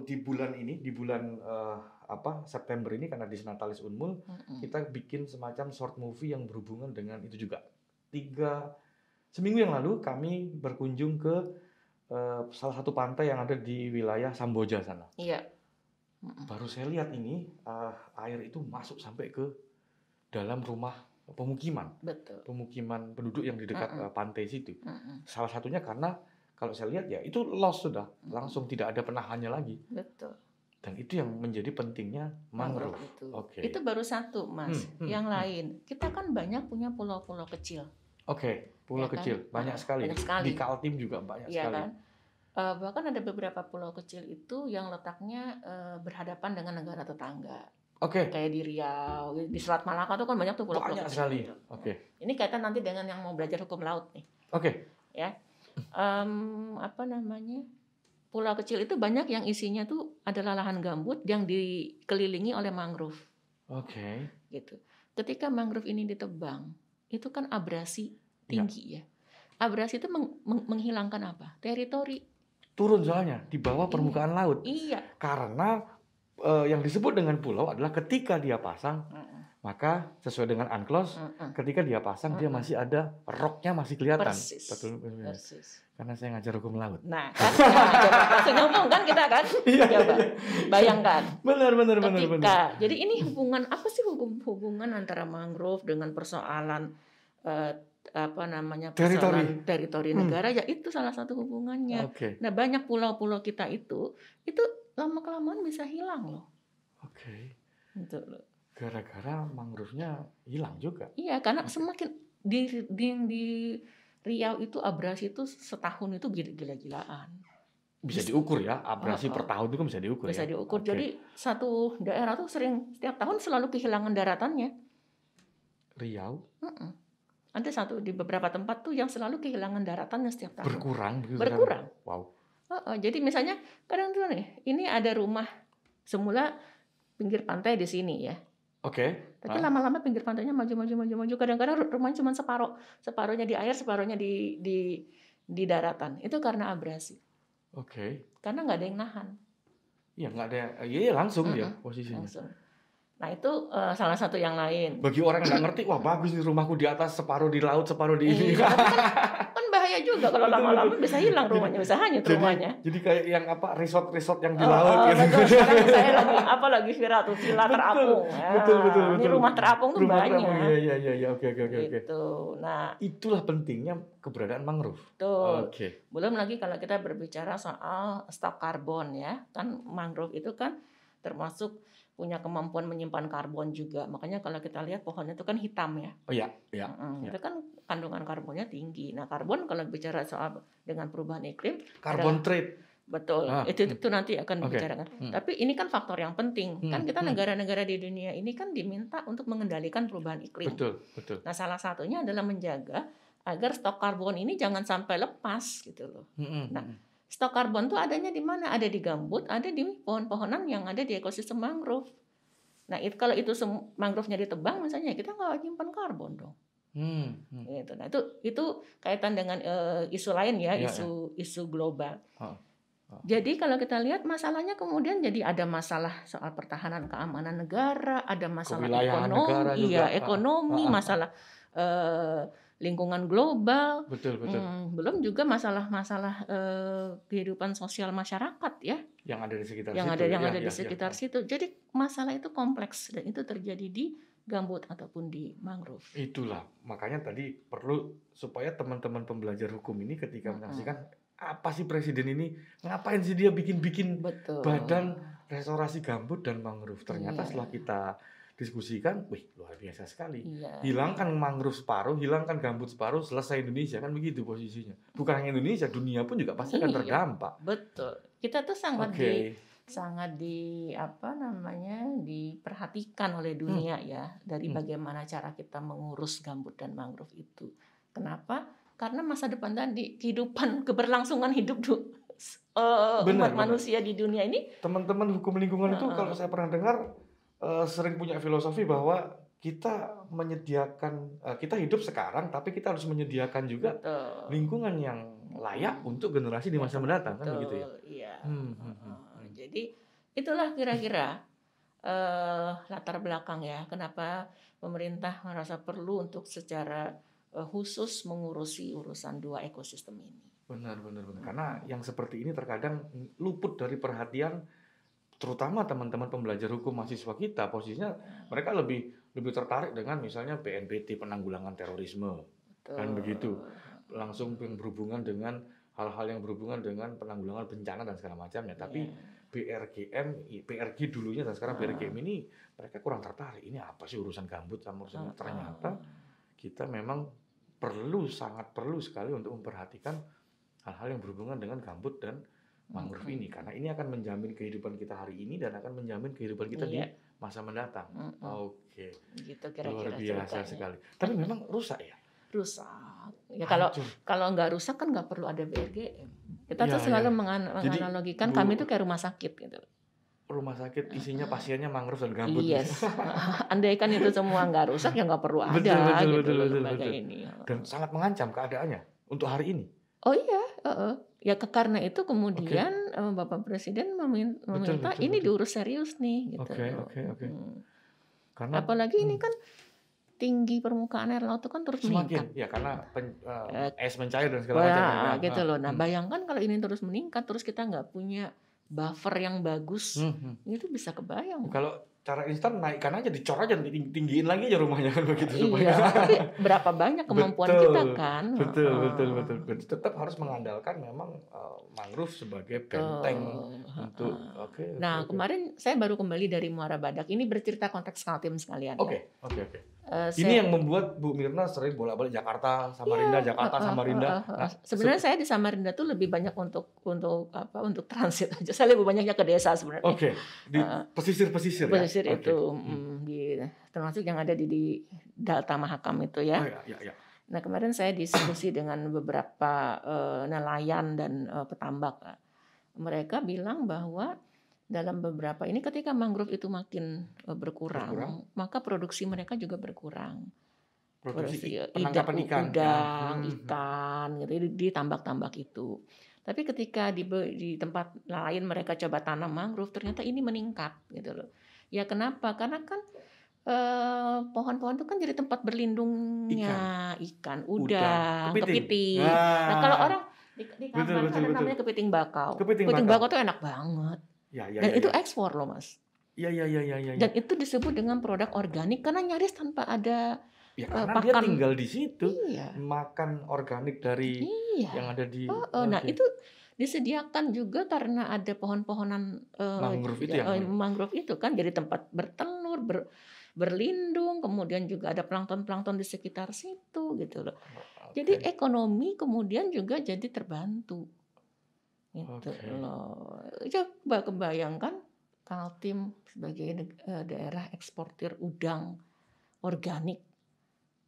di bulan ini di bulan uh, apa September ini karena di Disnatalis Unmul hmm. kita bikin semacam short movie yang berhubungan dengan itu juga. Tiga seminggu yang lalu kami berkunjung ke uh, salah satu pantai yang ada di wilayah Samboja sana. Iya. Baru saya lihat ini uh, air itu masuk sampai ke dalam rumah pemukiman. Betul. Pemukiman penduduk yang di dekat mm -mm. pantai situ. Mm -mm. Salah satunya karena kalau saya lihat ya itu loss sudah, langsung tidak ada penahannya lagi. Betul. Dan itu yang menjadi pentingnya mangrove. mangrove itu. Okay. itu baru satu, Mas. Hmm, hmm, yang hmm. lain, kita kan banyak punya pulau-pulau kecil. Oke, okay, pulau ya kecil banyak sekali. Banyak sekali. Di Kaltim juga banyak ya sekali. Kan? Uh, bahkan ada beberapa pulau kecil itu yang letaknya uh, berhadapan dengan negara tetangga. Oke. Okay. Kayak di Riau, di Selat Malaka tuh kan banyak tuh pulau-pulau banyak kecil. sekali. Gitu. Oke. Okay. Nah, ini kaitan nanti dengan yang mau belajar hukum laut nih. Oke. Okay. Ya. Um, apa namanya? Pulau kecil itu banyak yang isinya tuh adalah lahan gambut yang dikelilingi oleh mangrove. Oke. Okay. Gitu. Ketika mangrove ini ditebang, itu kan abrasi iya. tinggi ya. ya. Abrasi itu meng meng menghilangkan apa? Teritori. Turun soalnya di bawah iya. permukaan laut. Iya. Karena uh, yang disebut dengan pulau adalah ketika dia pasang mm maka sesuai dengan unclosed, mm -mm. ketika dia pasang mm -mm. dia masih ada roknya masih kelihatan. Persis. Betul, betul, Persis. Karena saya ngajar hukum laut. Nah, kan ngajar kasih ngomong kan kita kan? Iya, iya, iya. Bayangkan. Benar, benar, benar, benar. Jadi ini hubungan apa sih hubung hubungan antara mangrove dengan persoalan eh, apa namanya persoalan teritori, hmm. negara hmm. ya itu salah satu hubungannya. Okay. Nah, banyak pulau-pulau kita itu itu lama kelamaan bisa hilang loh. Oke. Gitu okay. Gara-gara mangrove hilang juga. Iya, karena okay. semakin di, di di Riau itu abrasi itu setahun itu gila-gilaan. Bisa diukur ya, abrasi oh, oh. per tahun itu kan bisa diukur bisa ya. diukur. Okay. Jadi satu daerah tuh sering setiap tahun selalu kehilangan daratannya. Riau. Mm -mm. Ada satu di beberapa tempat tuh yang selalu kehilangan daratannya setiap tahun. Berkurang. Gitu kan? Berkurang. Wow. Uh -uh. Jadi misalnya kadang tuh nih, ini ada rumah semula pinggir pantai di sini ya. Oke. Okay. Tapi ah. lama-lama pinggir pantainya maju-maju maju-maju. Kadang-kadang rumahnya cuma separuh, separuhnya di air, separuhnya di di di daratan. Itu karena abrasi. Oke. Okay. Karena nggak ada yang nahan. Iya nggak ada. Iya, iya langsung dia -hmm. dia posisinya. Langsung. Nah itu uh, salah satu yang lain. Bagi orang yang nggak ngerti, wah bagus nih rumahku di atas separuh di laut separuh di iya, ini. Iya, kan, kan bahaya juga kalau lama-lama bisa hilang rumahnya, bisa hanya rumahnya. Jadi kayak yang apa resort-resort yang di oh, laut. Oh, gitu. Betul. apa lagi viral tuh villa terapung. Ya. Betul, betul, ah, betul. Ini rumah terapung tuh rumah banyak. Iya iya iya ya, oke oke oke. Gitu. Nah itulah pentingnya keberadaan mangrove. Oke. Okay. Belum lagi kalau kita berbicara soal stok karbon ya, kan mangrove itu kan termasuk punya kemampuan menyimpan karbon juga. Makanya kalau kita lihat pohonnya itu kan hitam ya. Oh iya, iya. Hmm, ya. Itu kan kandungan karbonnya tinggi. Nah, karbon kalau bicara soal dengan perubahan iklim karbon trade Betul, ah. itu, hmm. itu nanti akan okay. bicarakan. Hmm. Tapi ini kan faktor yang penting. Hmm. Kan kita hmm. negara-negara di dunia ini kan diminta untuk mengendalikan perubahan iklim. Betul, betul. Nah, salah satunya adalah menjaga agar stok karbon ini jangan sampai lepas gitu loh. Hmm. hmm nah, stok karbon tuh adanya di mana? Ada di gambut, ada di pohon-pohonan yang ada di ekosistem mangrove. Nah, itu kalau itu mangrove-nya ditebang misalnya, kita nggak nyimpan karbon dong. Hmm, hmm. Gitu. Nah, itu itu kaitan dengan uh, isu lain ya, ya isu ya. isu global. Oh, oh. Jadi kalau kita lihat masalahnya kemudian jadi ada masalah soal pertahanan keamanan negara, ada masalah ekonomi, iya ekonomi, ah, ah, ah. ah. masalah uh, lingkungan global, betul betul. Hmm, belum juga masalah-masalah eh, kehidupan sosial masyarakat ya. Yang ada di sekitar yang situ. Ada, yang ya, ada ya, di ya. sekitar ya. situ. Jadi masalah itu kompleks dan itu terjadi di gambut ataupun di mangrove. Itulah makanya tadi perlu supaya teman-teman pembelajar hukum ini ketika hmm. menyaksikan apa sih presiden ini ngapain sih dia bikin-bikin badan restorasi gambut dan mangrove. Ternyata yeah. setelah kita diskusikan, wih luar biasa sekali. Iya. Hilangkan mangrove separuh, hilangkan gambut separuh, selesai Indonesia kan begitu posisinya. Bukan hanya Indonesia, dunia pun juga pasti akan iya, terdampak. Betul. Kita tuh sangat okay. di sangat di apa namanya diperhatikan oleh hmm. dunia hmm. ya dari hmm. bagaimana cara kita mengurus gambut dan mangrove itu. Kenapa? Karena masa depan tadi kehidupan keberlangsungan hidup tuh eh, uh, benar, umat benar. manusia di dunia ini. Teman-teman hukum lingkungan uh, itu kalau saya pernah dengar Eh, sering punya filosofi bahwa kita menyediakan eh, kita hidup sekarang tapi kita harus menyediakan juga Betul. lingkungan yang layak untuk generasi di masa mendatang Betul. Kan begitu ya. ya. hmm, hmm. hmm. Ah, jadi itulah kira-kira uh, latar belakang ya kenapa pemerintah merasa perlu untuk secara uh, khusus mengurusi urusan dua ekosistem ini. Benar benar benar. Karena yang seperti ini terkadang luput dari perhatian terutama teman-teman pembelajar hukum mahasiswa kita posisinya mereka lebih lebih tertarik dengan misalnya PNPT penanggulangan terorisme kan Betul. kan begitu langsung yang berhubungan dengan hal-hal yang berhubungan dengan penanggulangan bencana dan segala macamnya iya. tapi yeah. BRGM PRG dulunya dan sekarang nah. BRGM ini mereka kurang tertarik ini apa sih urusan gambut sama urusan ternyata kita memang perlu sangat perlu sekali untuk memperhatikan hal-hal yang berhubungan dengan gambut dan mangrove -hmm. ini karena ini akan menjamin kehidupan kita hari ini dan akan menjamin kehidupan kita iya. di masa mendatang. -hmm. Oke. Okay. Gitu kira-kira luar biasa ceritanya. sekali. Tapi memang rusak ya. Rusak. Ya kalau Hancur. kalau nggak rusak kan nggak perlu ada BRGM. Kita ya, tuh iya, selalu ya. menganalogikan Jadi, kami itu kayak rumah sakit gitu. Rumah sakit isinya pasiennya mangrove dan gambut. Yes. Andaikan itu semua nggak rusak ya nggak perlu ada betul, gitu betul, betul, betul, Dan sangat mengancam keadaannya untuk hari ini. Oh iya, uh -uh ya karena itu kemudian okay. Eh, Bapak Presiden meminta, betul, betul, ini betul. diurus serius nih gitu. Oke, oke, oke. Hmm. Karena apalagi hmm. ini kan tinggi permukaan air laut itu kan terus Semakin, meningkat. ya karena pen, uh, es mencair dan segala macam. Ya, kan? gitu loh. Nah, hmm. bayangkan kalau ini terus meningkat terus kita nggak punya buffer yang bagus, hmm, hmm. itu bisa kebayang. Kalau cara instan naikkan aja dicor aja tinggi tinggiin lagi aja rumahnya kan begitu iya, supaya tapi berapa banyak kemampuan betul, kita kan betul, uh. betul betul betul tetap harus mengandalkan memang uh, mangrove sebagai benteng uh. untuk oke okay, nah okay. kemarin saya baru kembali dari Muara Badak ini bercerita konteks kaltim sekalian ya. oke oke oke Uh, ini yang membuat Bu Mirna sering bolak-balik Jakarta, Samarinda, iya, Jakarta, uh, uh, Samarinda. Uh, uh, uh, Nah, sebenarnya saya di Samarinda tuh lebih banyak untuk untuk apa? Untuk transit aja. Saya lebih banyaknya ke desa sebenarnya. Oke, okay. di pesisir-pesisir uh, ya. pesisir ya. itu hmm. di termasuk yang ada di, di Delta Mahakam itu ya. Oh, iya, iya, iya. Nah kemarin saya diskusi dengan beberapa uh, nelayan dan uh, petambak. Mereka bilang bahwa dalam beberapa ini ketika mangrove itu makin e, berkurang, berkurang. maka produksi mereka juga berkurang. Produksi, produksi penangkapan ikan, ya? udang, ya. ikan, gitu di tambak-tambak itu. Tapi ketika di, di tempat lain mereka coba tanam mangrove, ternyata ini meningkat gitu loh. Ya kenapa? Karena kan e, pohon-pohon itu kan jadi tempat berlindungnya ikan, ikan udang, kepiting. kepiting. Ah. Nah kalau orang di, di betul, betul, kan namanya kepiting bakau. Kepiting, kepiting bakau. bakau tuh enak banget. Ya, ya, Dan ya, itu ekspor loh mas. Ya, ya, ya, ya, ya, Dan itu disebut dengan produk organik karena nyaris tanpa ada Ya karena pakan. dia tinggal di situ, iya. makan organik dari iya. yang ada di. Oh, oh, nah itu disediakan juga karena ada pohon-pohonan uh, mangrove itu ya. Mangrove itu kan jadi tempat bertelur, ber, berlindung, kemudian juga ada plankton-plankton di sekitar situ gitu loh. Jadi ekonomi kemudian juga jadi terbantu. Itu okay. loh. Coba kebayangkan Kaltim sebagai e, daerah eksportir udang organik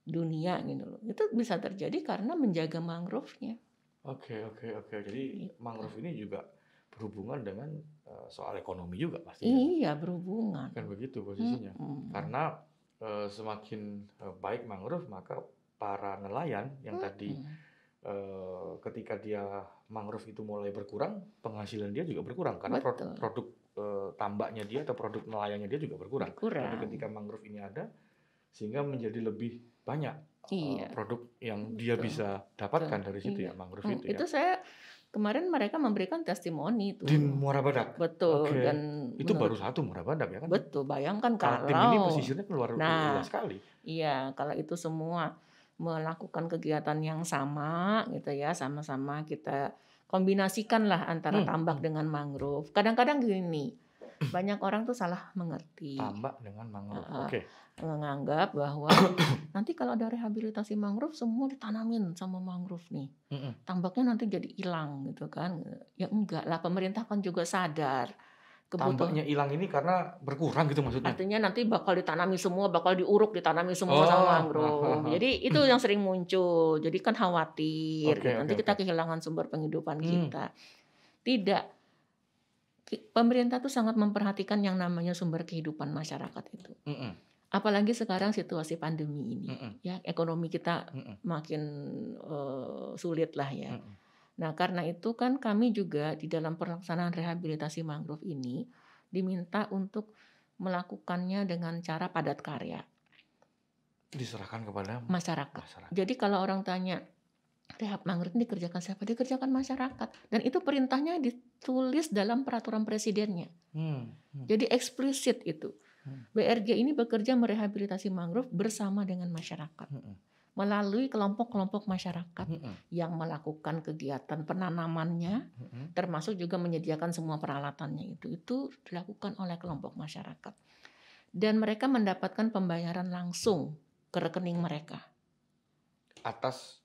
dunia gitu loh. Itu bisa terjadi karena menjaga mangrove-nya. Oke, okay, oke, okay, oke. Okay. Jadi gitu. mangrove ini juga berhubungan dengan e, soal ekonomi juga pasti Iya, berhubungan. Kan begitu posisinya. hmm, -hmm. Karena e, semakin baik mangrove maka para nelayan yang -hmm. tadi e, ketika dia mangrove itu mulai berkurang, penghasilan dia juga berkurang karena Betul. produk e, tambaknya dia atau produk nelayannya dia juga berkurang. berkurang. Tapi ketika mangrove ini ada, sehingga menjadi lebih banyak eh, iya. e, produk yang Betul. dia bisa dapatkan Betul. dari situ ya, iya. ya mangrove hmm, itu. Ya. Itu saya kemarin mereka memberikan testimoni itu di Muara Badak. Betul okay. dan itu baru satu Muara Badak ya kan. Betul, bayangkan kalau tim ini pesisirnya keluar nah, sekali. Iya, kalau itu semua melakukan kegiatan yang sama gitu ya, sama-sama kita kombinasikanlah antara hmm. tambak hmm. dengan mangrove. Kadang-kadang gini, banyak orang tuh salah mengerti. Tambak dengan mangrove. Uh, Oke. Okay. Menganggap bahwa nanti kalau ada rehabilitasi mangrove semua ditanamin sama mangrove nih. Tambaknya nanti jadi hilang gitu kan. Ya enggak lah, pemerintah kan juga sadar tambaknya hilang ini karena berkurang gitu maksudnya. Artinya nanti bakal ditanami semua, bakal diuruk ditanami semua oh, sama mangrove. Jadi itu hmm. yang sering muncul. Jadi kan khawatir okay, nanti okay, kita okay. kehilangan sumber penghidupan hmm. kita. Tidak. Pemerintah tuh sangat memperhatikan yang namanya sumber kehidupan masyarakat itu. Mm -mm. Apalagi sekarang situasi pandemi ini, mm -mm. ya ekonomi kita mm -mm. makin uh, eh, sulit lah ya. Mm -mm Nah, karena itu kan kami juga di dalam pelaksanaan rehabilitasi mangrove ini diminta untuk melakukannya dengan cara padat karya. Diserahkan kepada masyarakat. masyarakat. Jadi kalau orang tanya rehab mangrove ini dikerjakan siapa? Dikerjakan masyarakat. Dan itu perintahnya ditulis dalam peraturan presidennya. Hmm, hmm. Jadi eksplisit itu. Hmm. BRG ini bekerja merehabilitasi mangrove bersama dengan masyarakat. Hmm, hmm melalui kelompok-kelompok masyarakat mm -hmm. yang melakukan kegiatan penanamannya, mm -hmm. termasuk juga menyediakan semua peralatannya itu. Itu dilakukan oleh kelompok masyarakat. Dan mereka mendapatkan pembayaran langsung ke rekening mereka. Atas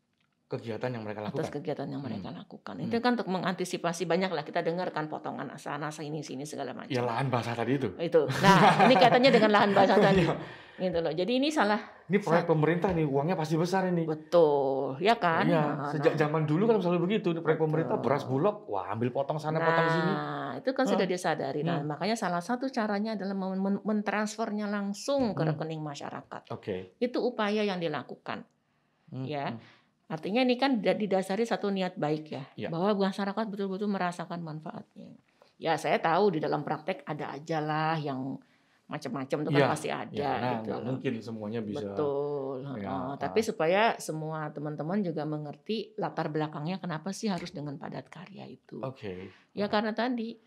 kegiatan yang mereka lakukan. Atas kegiatan yang mereka hmm. lakukan. Itu hmm. kan untuk mengantisipasi banyak lah kita dengarkan potongan sana sini sini segala macam. Ya lahan basah tadi itu. Itu. Nah, ini katanya dengan lahan basah tadi. Iya. gitu loh. Jadi ini salah. Ini proyek salah. pemerintah nih, uangnya pasti besar ini. Betul, ya kan? Iya, nah, sejak nah. zaman dulu kan selalu begitu. Ini proyek Betul. pemerintah beras bulog, wah ambil potong sana nah, potong sini. Nah, itu kan sudah disadari. Nah, hmm. makanya salah satu caranya adalah mentransfernya langsung ke hmm. rekening masyarakat. Oke. Okay. Itu upaya yang dilakukan. Hmm. Ya. Hmm Artinya ini kan didasari satu niat baik ya, ya. bahwa masyarakat betul-betul merasakan manfaatnya. Ya saya tahu di dalam praktek ada aja lah yang macam-macam itu kan ya, kan pasti ya, ada ya, nah, gitu. mungkin semuanya bisa. Betul. Ya, oh, nah. tapi supaya semua teman-teman juga mengerti latar belakangnya kenapa sih harus dengan padat karya itu. Oke. Okay. Ya ah. karena tadi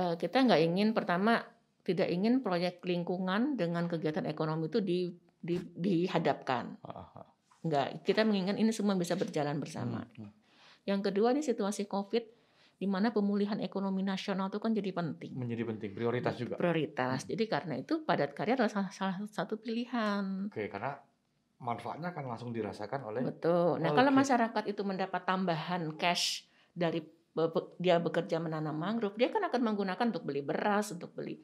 eh, kita nggak ingin pertama tidak ingin proyek lingkungan dengan kegiatan ekonomi itu di, di, dihadapkan. Aha ah, ah. Enggak, kita menginginkan ini semua bisa berjalan bersama. Hmm, hmm. Yang kedua ini situasi COVID di mana pemulihan ekonomi nasional itu kan jadi penting. Menjadi penting, prioritas juga. Prioritas. Hmm. Jadi karena itu padat karya adalah salah, satu pilihan. Oke, karena manfaatnya akan langsung dirasakan oleh Betul. Nah, oh, kalau masyarakat itu mendapat tambahan cash dari dia bekerja menanam mangrove, dia kan akan menggunakan untuk beli beras, untuk beli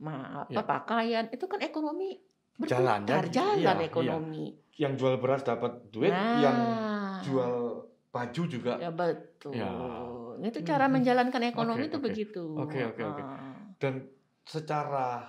maaf, ya. pakaian, itu kan ekonomi berputar jalan, ya. jalan iya, iya. ekonomi. Iya. Yang jual beras dapat duit, nah. yang jual baju juga. Ya betul. Ya. Nah, itu cara mhm. menjalankan ekonomi okay, itu okay. begitu. Oke oke oke. Ah. Dan secara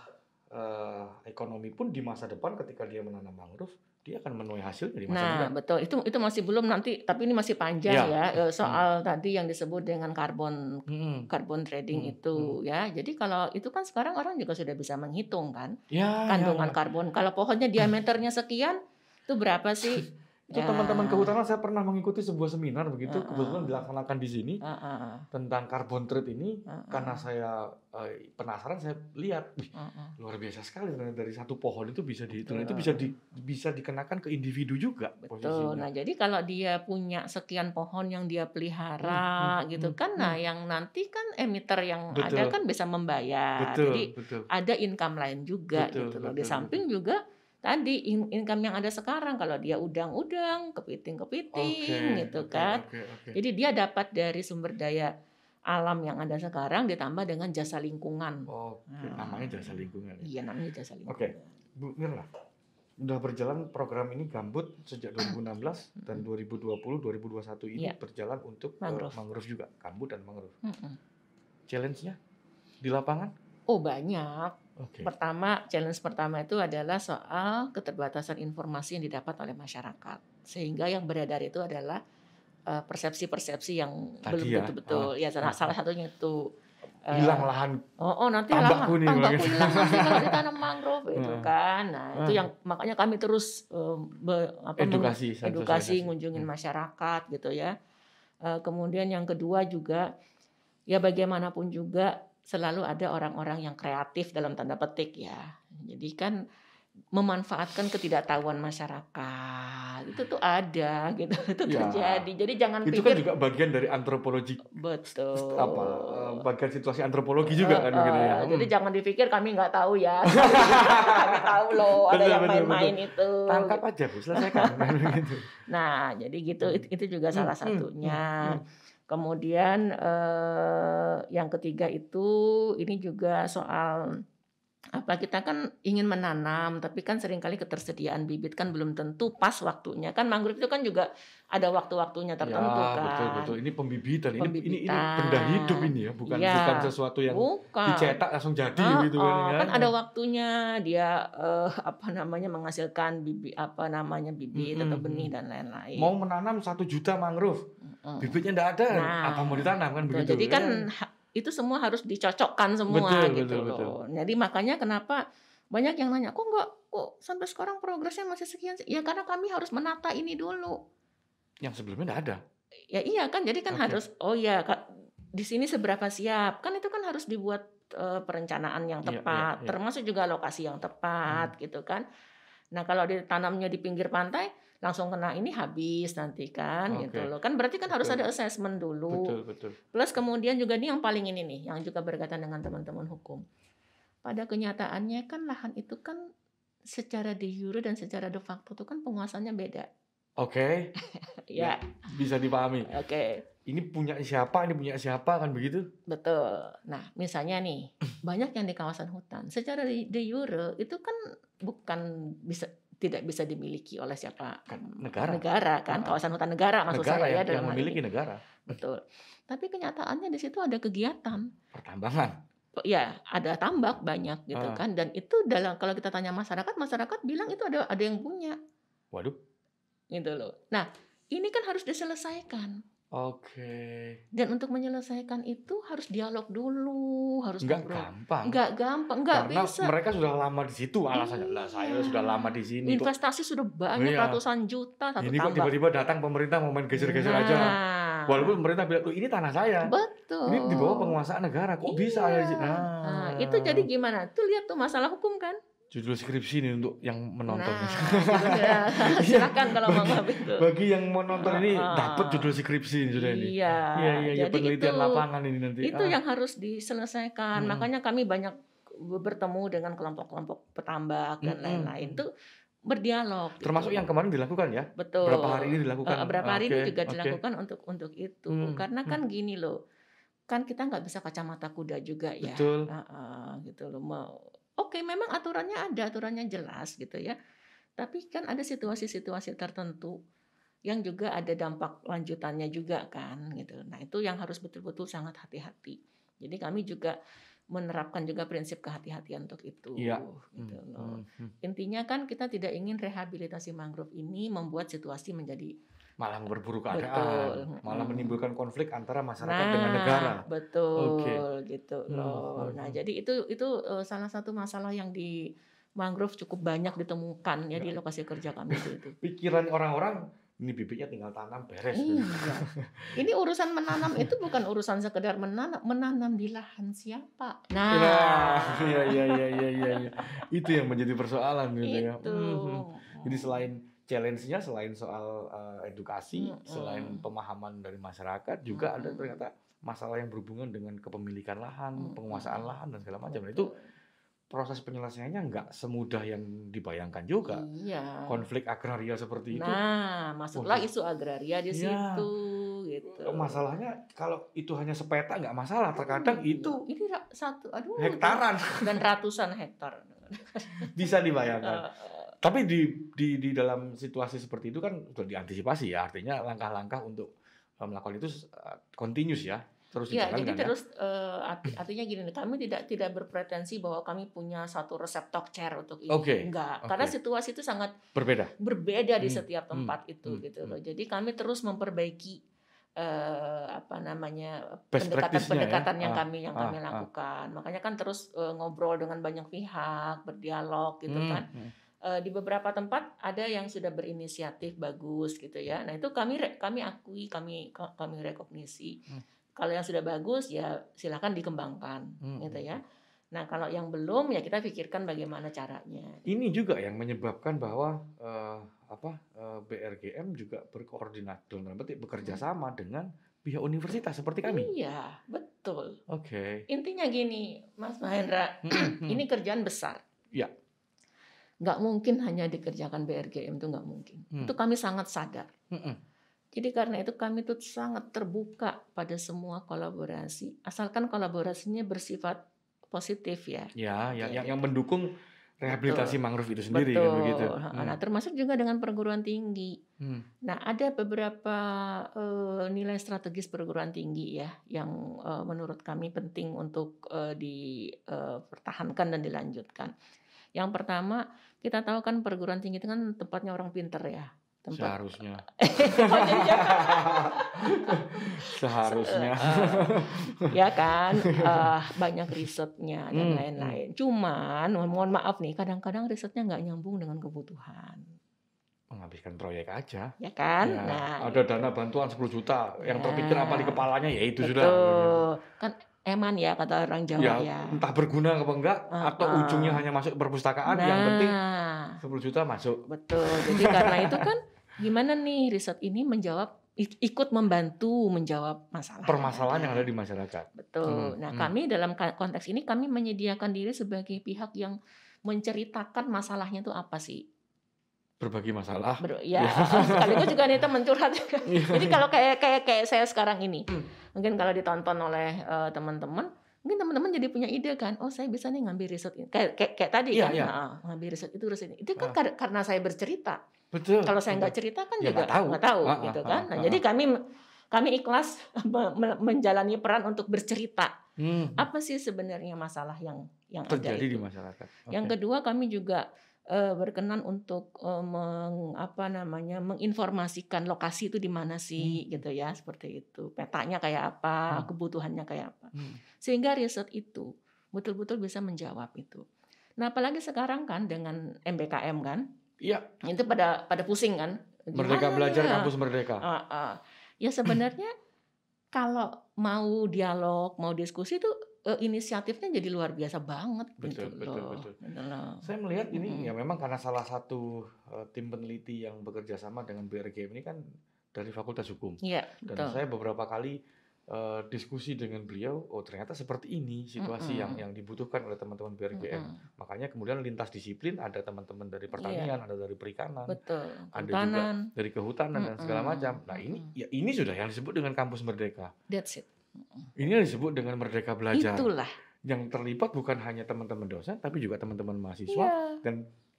uh, ekonomi pun di masa depan ketika dia menanam mangrove dia akan menuai hasil dari masa nah, muda. betul. Itu itu masih belum nanti tapi ini masih panjang ya, ya eh, hmm. soal hmm. tadi yang disebut dengan karbon hmm. trading hmm. itu hmm. ya. Jadi kalau itu kan sekarang orang juga sudah bisa menghitung kan ya, ya kandungan ya. karbon. Kalau pohonnya diameternya sekian itu berapa sih itu ya. teman-teman kehutanan saya pernah mengikuti sebuah seminar begitu uh, uh. kebetulan dilaksanakan di sini uh, uh, tentang carbon trade ini uh, uh. karena saya uh, penasaran saya lihat uh, uh. luar biasa sekali dari satu pohon itu bisa di itu bisa di bisa dikenakan ke individu juga Betul. Nah, jadi kalau dia punya sekian pohon yang dia pelihara hmm, hmm, hmm gitu hmm, kan nah, hmm. nah yang nanti kan emiter yang Betul. ada kan bisa membayar. Betul, jadi Betul. ada income lain juga Betul, gitu loh. di samping juga tadi income yang ada sekarang kalau dia udang-udang, kepiting-kepiting okay, gitu kan. Okay, okay, okay. Jadi dia dapat dari sumber daya alam yang ada sekarang ditambah dengan jasa lingkungan. Oh, nah. namanya jasa lingkungan. Ya? Iya, namanya jasa lingkungan. Oke, okay. Bu Mirna, sudah berjalan program ini Gambut sejak 2016 hmm. dan 2020, hmm. 2021 ini yeah. berjalan untuk eh, mangrove, uh, mangrove juga, gambut dan mangrove. Mm Challenge-nya di lapangan? Oh banyak Okay. Pertama, challenge pertama itu adalah soal keterbatasan informasi yang didapat oleh masyarakat. Sehingga yang beredar itu adalah eh, persepsi-persepsi uh, yang Tadi belum betul ya? betul-betul. Ah. Ya, salah, satunya itu uh, hilang lahan. Oh, oh nanti tambak lahan hilang nanti kalau ditanam mangrove itu nah. kan. Nah, nah, itu yang makanya kami terus um, be, apa, edukasi, edukasi ngunjungin hmm. masyarakat gitu ya. Uh, kemudian yang kedua juga ya bagaimanapun juga selalu ada orang-orang yang kreatif dalam tanda petik ya. Jadi kan memanfaatkan ketidaktahuan masyarakat itu tuh ada gitu itu ya, terjadi jadi jangan itu kan pikir, kan juga bagian dari antropologi betul apa eh, bagian situasi antropologi juga kan uh, gitu ya jadi hmm. jangan dipikir kami nggak tahu ya kami tahu loh ada betul, yang main-main itu tangkap aja bu selesaikan nah jadi gitu itu juga hmm, salah hmm, satunya hmm, hmm Kemudian eh, yang ketiga itu ini juga soal apa kita kan ingin menanam tapi kan seringkali ketersediaan bibit kan belum tentu pas waktunya kan mangrove itu kan juga ada waktu-waktunya tertentu ya, kan betul betul ini pembibitan, pembibitan. Ini, ini ini benda hidup ini ya bukan ya, bukan sesuatu yang bukan. dicetak langsung jadi oh, gitu kan, kan kan ada waktunya dia uh, apa namanya menghasilkan bibit apa namanya bibit hmm, atau benih dan lain-lain mau menanam satu juta mangrove hmm. bibitnya tidak ada nah, apa mau ditanam kan begitu jadi kan ya itu semua harus dicocokkan semua betul, gitu betul, loh. Betul. Jadi makanya kenapa banyak yang nanya kok nggak kok sampai sekarang progresnya masih sekian sih? ya karena kami harus menata ini dulu. Yang sebelumnya nggak ada. Ya iya kan jadi kan okay. harus oh ya di sini seberapa siap kan itu kan harus dibuat uh, perencanaan yang tepat iya, iya, iya. termasuk juga lokasi yang tepat hmm. gitu kan. Nah kalau ditanamnya di pinggir pantai langsung kena ini habis nanti kan okay. gitu loh. Kan berarti kan betul. harus ada assessment dulu. Betul, betul. Plus kemudian juga nih yang paling ini nih yang juga berkaitan dengan teman-teman hukum. Pada kenyataannya kan lahan itu kan secara de jure dan secara de facto itu kan penguasannya beda. Oke. Okay. ya. Bisa dipahami. Oke. Okay. Ini punya siapa, ini punya siapa kan begitu? Betul. Nah, misalnya nih, banyak yang di kawasan hutan. Secara de jure itu kan bukan bisa tidak bisa dimiliki oleh siapa kan, negara negara kan nah, kawasan hutan negara maksud negara saya yang, ya, yang memiliki ini. negara betul tapi kenyataannya di situ ada kegiatan pertambangan ya ada tambak banyak gitu kan dan itu dalam kalau kita tanya masyarakat masyarakat bilang itu ada ada yang punya waduh gitu loh nah ini kan harus diselesaikan Oke. Dan untuk menyelesaikan itu harus dialog dulu, harus Enggak ngobrol. gampang. Enggak gampang, enggak Karena bisa. mereka sudah lama di situ alasannya. Lah iya. saya sudah lama di sini. Investasi kok. sudah banyak iya. ratusan juta satu Ini kok tiba-tiba datang pemerintah mau main geser-geser nah. aja. Walaupun pemerintah bilang, "Loh, ini tanah saya." Betul. Ini di bawah penguasaan negara. Kok iya. bisa ada iya. Nah. nah, itu jadi gimana? Tuh lihat tuh masalah hukum kan? judul skripsi ini untuk yang menonton. Nah, gitu ya. Iya. silakan kalau mau begitu bagi yang mau nonton ini ah, dapat judul skripsi ini sudah ini. Iya. iya. Iya iya jadi penelitian itu, lapangan ini nanti. Itu ah. yang harus diselesaikan. Hmm. Makanya kami banyak bertemu dengan kelompok-kelompok petambak dan hmm, hmm, lain-lain hmm. itu berdialog. Gitu. Termasuk gitu. yang kemarin dilakukan ya? Betul. Berapa hari ini dilakukan? Uh, berapa hari okay, ini juga okay. dilakukan untuk untuk itu. Hmm. Karena kan hmm. gini loh. Kan kita nggak bisa kacamata kuda juga ya. Betul. Uh, uh, gitu loh. Mau Oke, okay, memang aturannya ada, aturannya jelas gitu ya. Tapi kan ada situasi-situasi tertentu yang juga ada dampak lanjutannya juga kan gitu. Nah, itu yang harus betul-betul sangat hati-hati. Jadi kami juga menerapkan juga prinsip kehati-hatian untuk itu ya. gitu hmm, loh. Hmm, hmm. Intinya kan kita tidak ingin rehabilitasi mangrove ini membuat situasi menjadi malah berburuk keadaan, betul. malah menimbulkan konflik antara masyarakat nah, dengan negara. Betul, okay. gitu hmm, loh. Hmm. Nah, hmm. jadi itu itu eh, salah satu masalah yang di mangrove cukup banyak ditemukan ya, ya. di iya. lokasi kerja kami itu. Pikiran orang-orang ini bibitnya tinggal tanam beres. Iya. ini urusan menanam itu bukan urusan sekedar menanam, menanam di lahan siapa. Nah, iya iya iya iya iya. iya. Itu yang menjadi persoalan gitu ya. itu. ya. Hmm. Jadi selain challenge-nya selain soal uh, edukasi, mm -hmm. selain pemahaman dari masyarakat juga mm -hmm. ada ternyata masalah yang berhubungan dengan kepemilikan lahan, mm -hmm. penguasaan lahan dan segala macam. Nah, Betul. Itu proses penyelesaiannya nggak semudah yang dibayangkan juga. Iya. Konflik agraria seperti itu. Nah, masuklah oh, isu agraria di iya. situ gitu. Eh, masalahnya kalau itu hanya sepeta nggak masalah, terkadang mm, itu ini satu aduh hektaran dan ratusan hektar. Bisa dibayangkan. Eh, tapi di, di di dalam situasi seperti itu kan sudah diantisipasi ya artinya langkah-langkah untuk eh, melakukan itu eh, continuous ya terus iya, ya, jadi kan, terus ya? uh, eh, art, artinya gini kami tidak tidak berpretensi bahwa kami punya satu resep talk chair untuk ini okay. enggak okay. karena situasi itu sangat berbeda berbeda di hmm. setiap hmm, tempat hmm. itu hmm. gitu loh hmm. jadi kami terus memperbaiki uh, apa namanya pendekatan-pendekatan ya? yang ah, kami yang ah, kami ah. lakukan ah. makanya kan terus uh, ngobrol dengan banyak pihak berdialog gitu hmm. kan hmm Eh, di beberapa tempat ada yang sudah berinisiatif bagus gitu ya. Nah itu kami kami akui kami kami rekognisi. Hmm. Kalau yang sudah bagus ya silakan dikembangkan hmm. gitu hmm, ya. Hmm. Nah kalau yang belum ya kita pikirkan bagaimana caranya. Gitu. Ini juga yang menyebabkan bahwa uh, apa uh, eh, BRGM juga berkoordinat dalam berarti bekerja hmm. sama dengan pihak universitas seperti kami. Iya betul. Oke. Okay. Intinya gini Mas Mahendra, ini kerjaan besar. Ya nggak mungkin hanya dikerjakan BRGM itu nggak mungkin. Hmm. Itu kami sangat sadar. Hmm -mm. Jadi karena itu kami tuh sangat terbuka pada semua kolaborasi, asalkan kolaborasinya bersifat positif ya. Ya, ya, iya, iya. yang, mendukung rehabilitasi Betul. mangrove itu sendiri Betul. kan begitu. Hmm. Nah, termasuk juga dengan perguruan tinggi. Hmm. Nah, ada beberapa uh, nilai strategis perguruan tinggi ya yang uh, menurut kami penting untuk uh, eh, dipertahankan dan dilanjutkan. Yang pertama, kita tahu kan perguruan tinggi itu kan tempatnya orang pinter ya. Tempat. Seharusnya. Oh, ya. Seharusnya. uh, ya kan, uh, banyak risetnya dan hmm, hmm. lain-lain. Hmm. Cuman, oh, mohon maaf nih, kadang-kadang risetnya nggak nyambung dengan kebutuhan menghabiskan proyek aja. Ya kan? Ya, nah, ada dana gitu. bantuan 10 juta, yang ya. terpikir apa di kepalanya ya itu Betul. sudah. Kan eman ya kata orang Jawa ya, ya. entah berguna apa enggak uh, atau ujungnya hanya masuk perpustakaan nah, yang penting 10 juta masuk betul jadi karena itu kan gimana nih riset ini menjawab ikut membantu menjawab masalah permasalahan yang ada di masyarakat betul hmm, nah hmm. kami dalam konteks ini kami menyediakan diri sebagai pihak yang menceritakan masalahnya itu apa sih berbagi masalah Ber ya, ya. sekaligus juga nih teman curhat juga. Iya. jadi kalau kayak kayak kayak saya sekarang ini hmm mungkin kalau ditonton oleh uh, teman-teman mungkin teman-teman jadi punya ide kan oh saya bisa nih ngambil riset kayak kayak, kayak tadi yeah, kan yeah. Iya. Nah, ngambil riset itu riset ini itu kan uh. karena saya bercerita betul kalau saya nggak cerita kan ya, juga nggak tahu, gak tahu uh, gitu uh, kan nah uh, jadi kami kami ikhlas menjalani peran untuk bercerita hmm. apa sih sebenarnya masalah yang yang terjadi ada itu. di masyarakat okay. yang kedua kami juga uh, berkenan untuk uh, meng, apa namanya menginformasikan lokasi itu di mana sih hmm. gitu ya seperti itu petanya kayak apa hmm. kebutuhannya kayak apa hmm. sehingga riset itu betul-betul bisa menjawab itu nah apalagi sekarang kan dengan MBKM kan iya itu pada pada pusing kan Gimana merdeka belajar ya? kampus merdeka uh, uh. ya sebenarnya kalau mau dialog mau diskusi tuh Eh, inisiatifnya jadi luar biasa banget gitu betul, gitu betul, loh. Betul. Saya melihat ini hmm. ya memang karena salah satu uh, tim peneliti yang bekerja sama dengan BRGM ini kan dari Fakultas Hukum. Iya. Dan betul. saya beberapa kali uh, diskusi dengan beliau, oh ternyata seperti ini situasi mm -hmm. yang yang dibutuhkan oleh teman-teman BRGM. Mm -hmm. Makanya kemudian lintas disiplin ada teman-teman dari iya. pertanian, yeah. ada dari perikanan, Betul. ada juga dari kehutanan mm -hmm. dan segala macam. Nah, ini ya ini sudah yang disebut dengan kampus merdeka. That's it ini yang disebut dengan merdeka belajar. Itulah. Yang terlibat bukan hanya teman-teman dosen, tapi juga teman-teman mahasiswa yeah. dan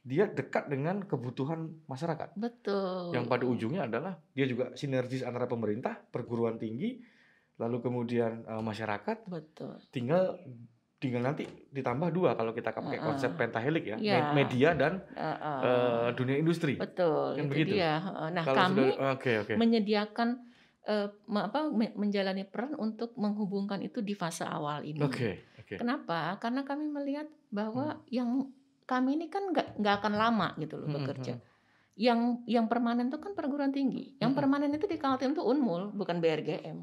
dia dekat dengan kebutuhan masyarakat. Betul. Yang pada ujungnya adalah dia juga sinergis antara pemerintah, perguruan tinggi, lalu kemudian uh, masyarakat. Betul. Tinggal tinggal nanti ditambah dua kalau kita pakai uh -uh. konsep pentahelik ya, ya. media dan uh -uh. Uh, dunia industri. Betul. Kan begitu. Dia. Nah, kalau kami sudah, okay, okay. menyediakan uh, apa menjalani peran untuk menghubungkan itu di fase awal ini. Oke. Okay, okay. Kenapa? Karena kami melihat bahwa hmm. yang kami ini kan nggak nggak akan lama gitu loh hmm, bekerja. Hmm, hmm. Yang yang permanen itu kan perguruan tinggi. Yang hmm. permanen itu di Kaltim itu Unmul bukan BRGM.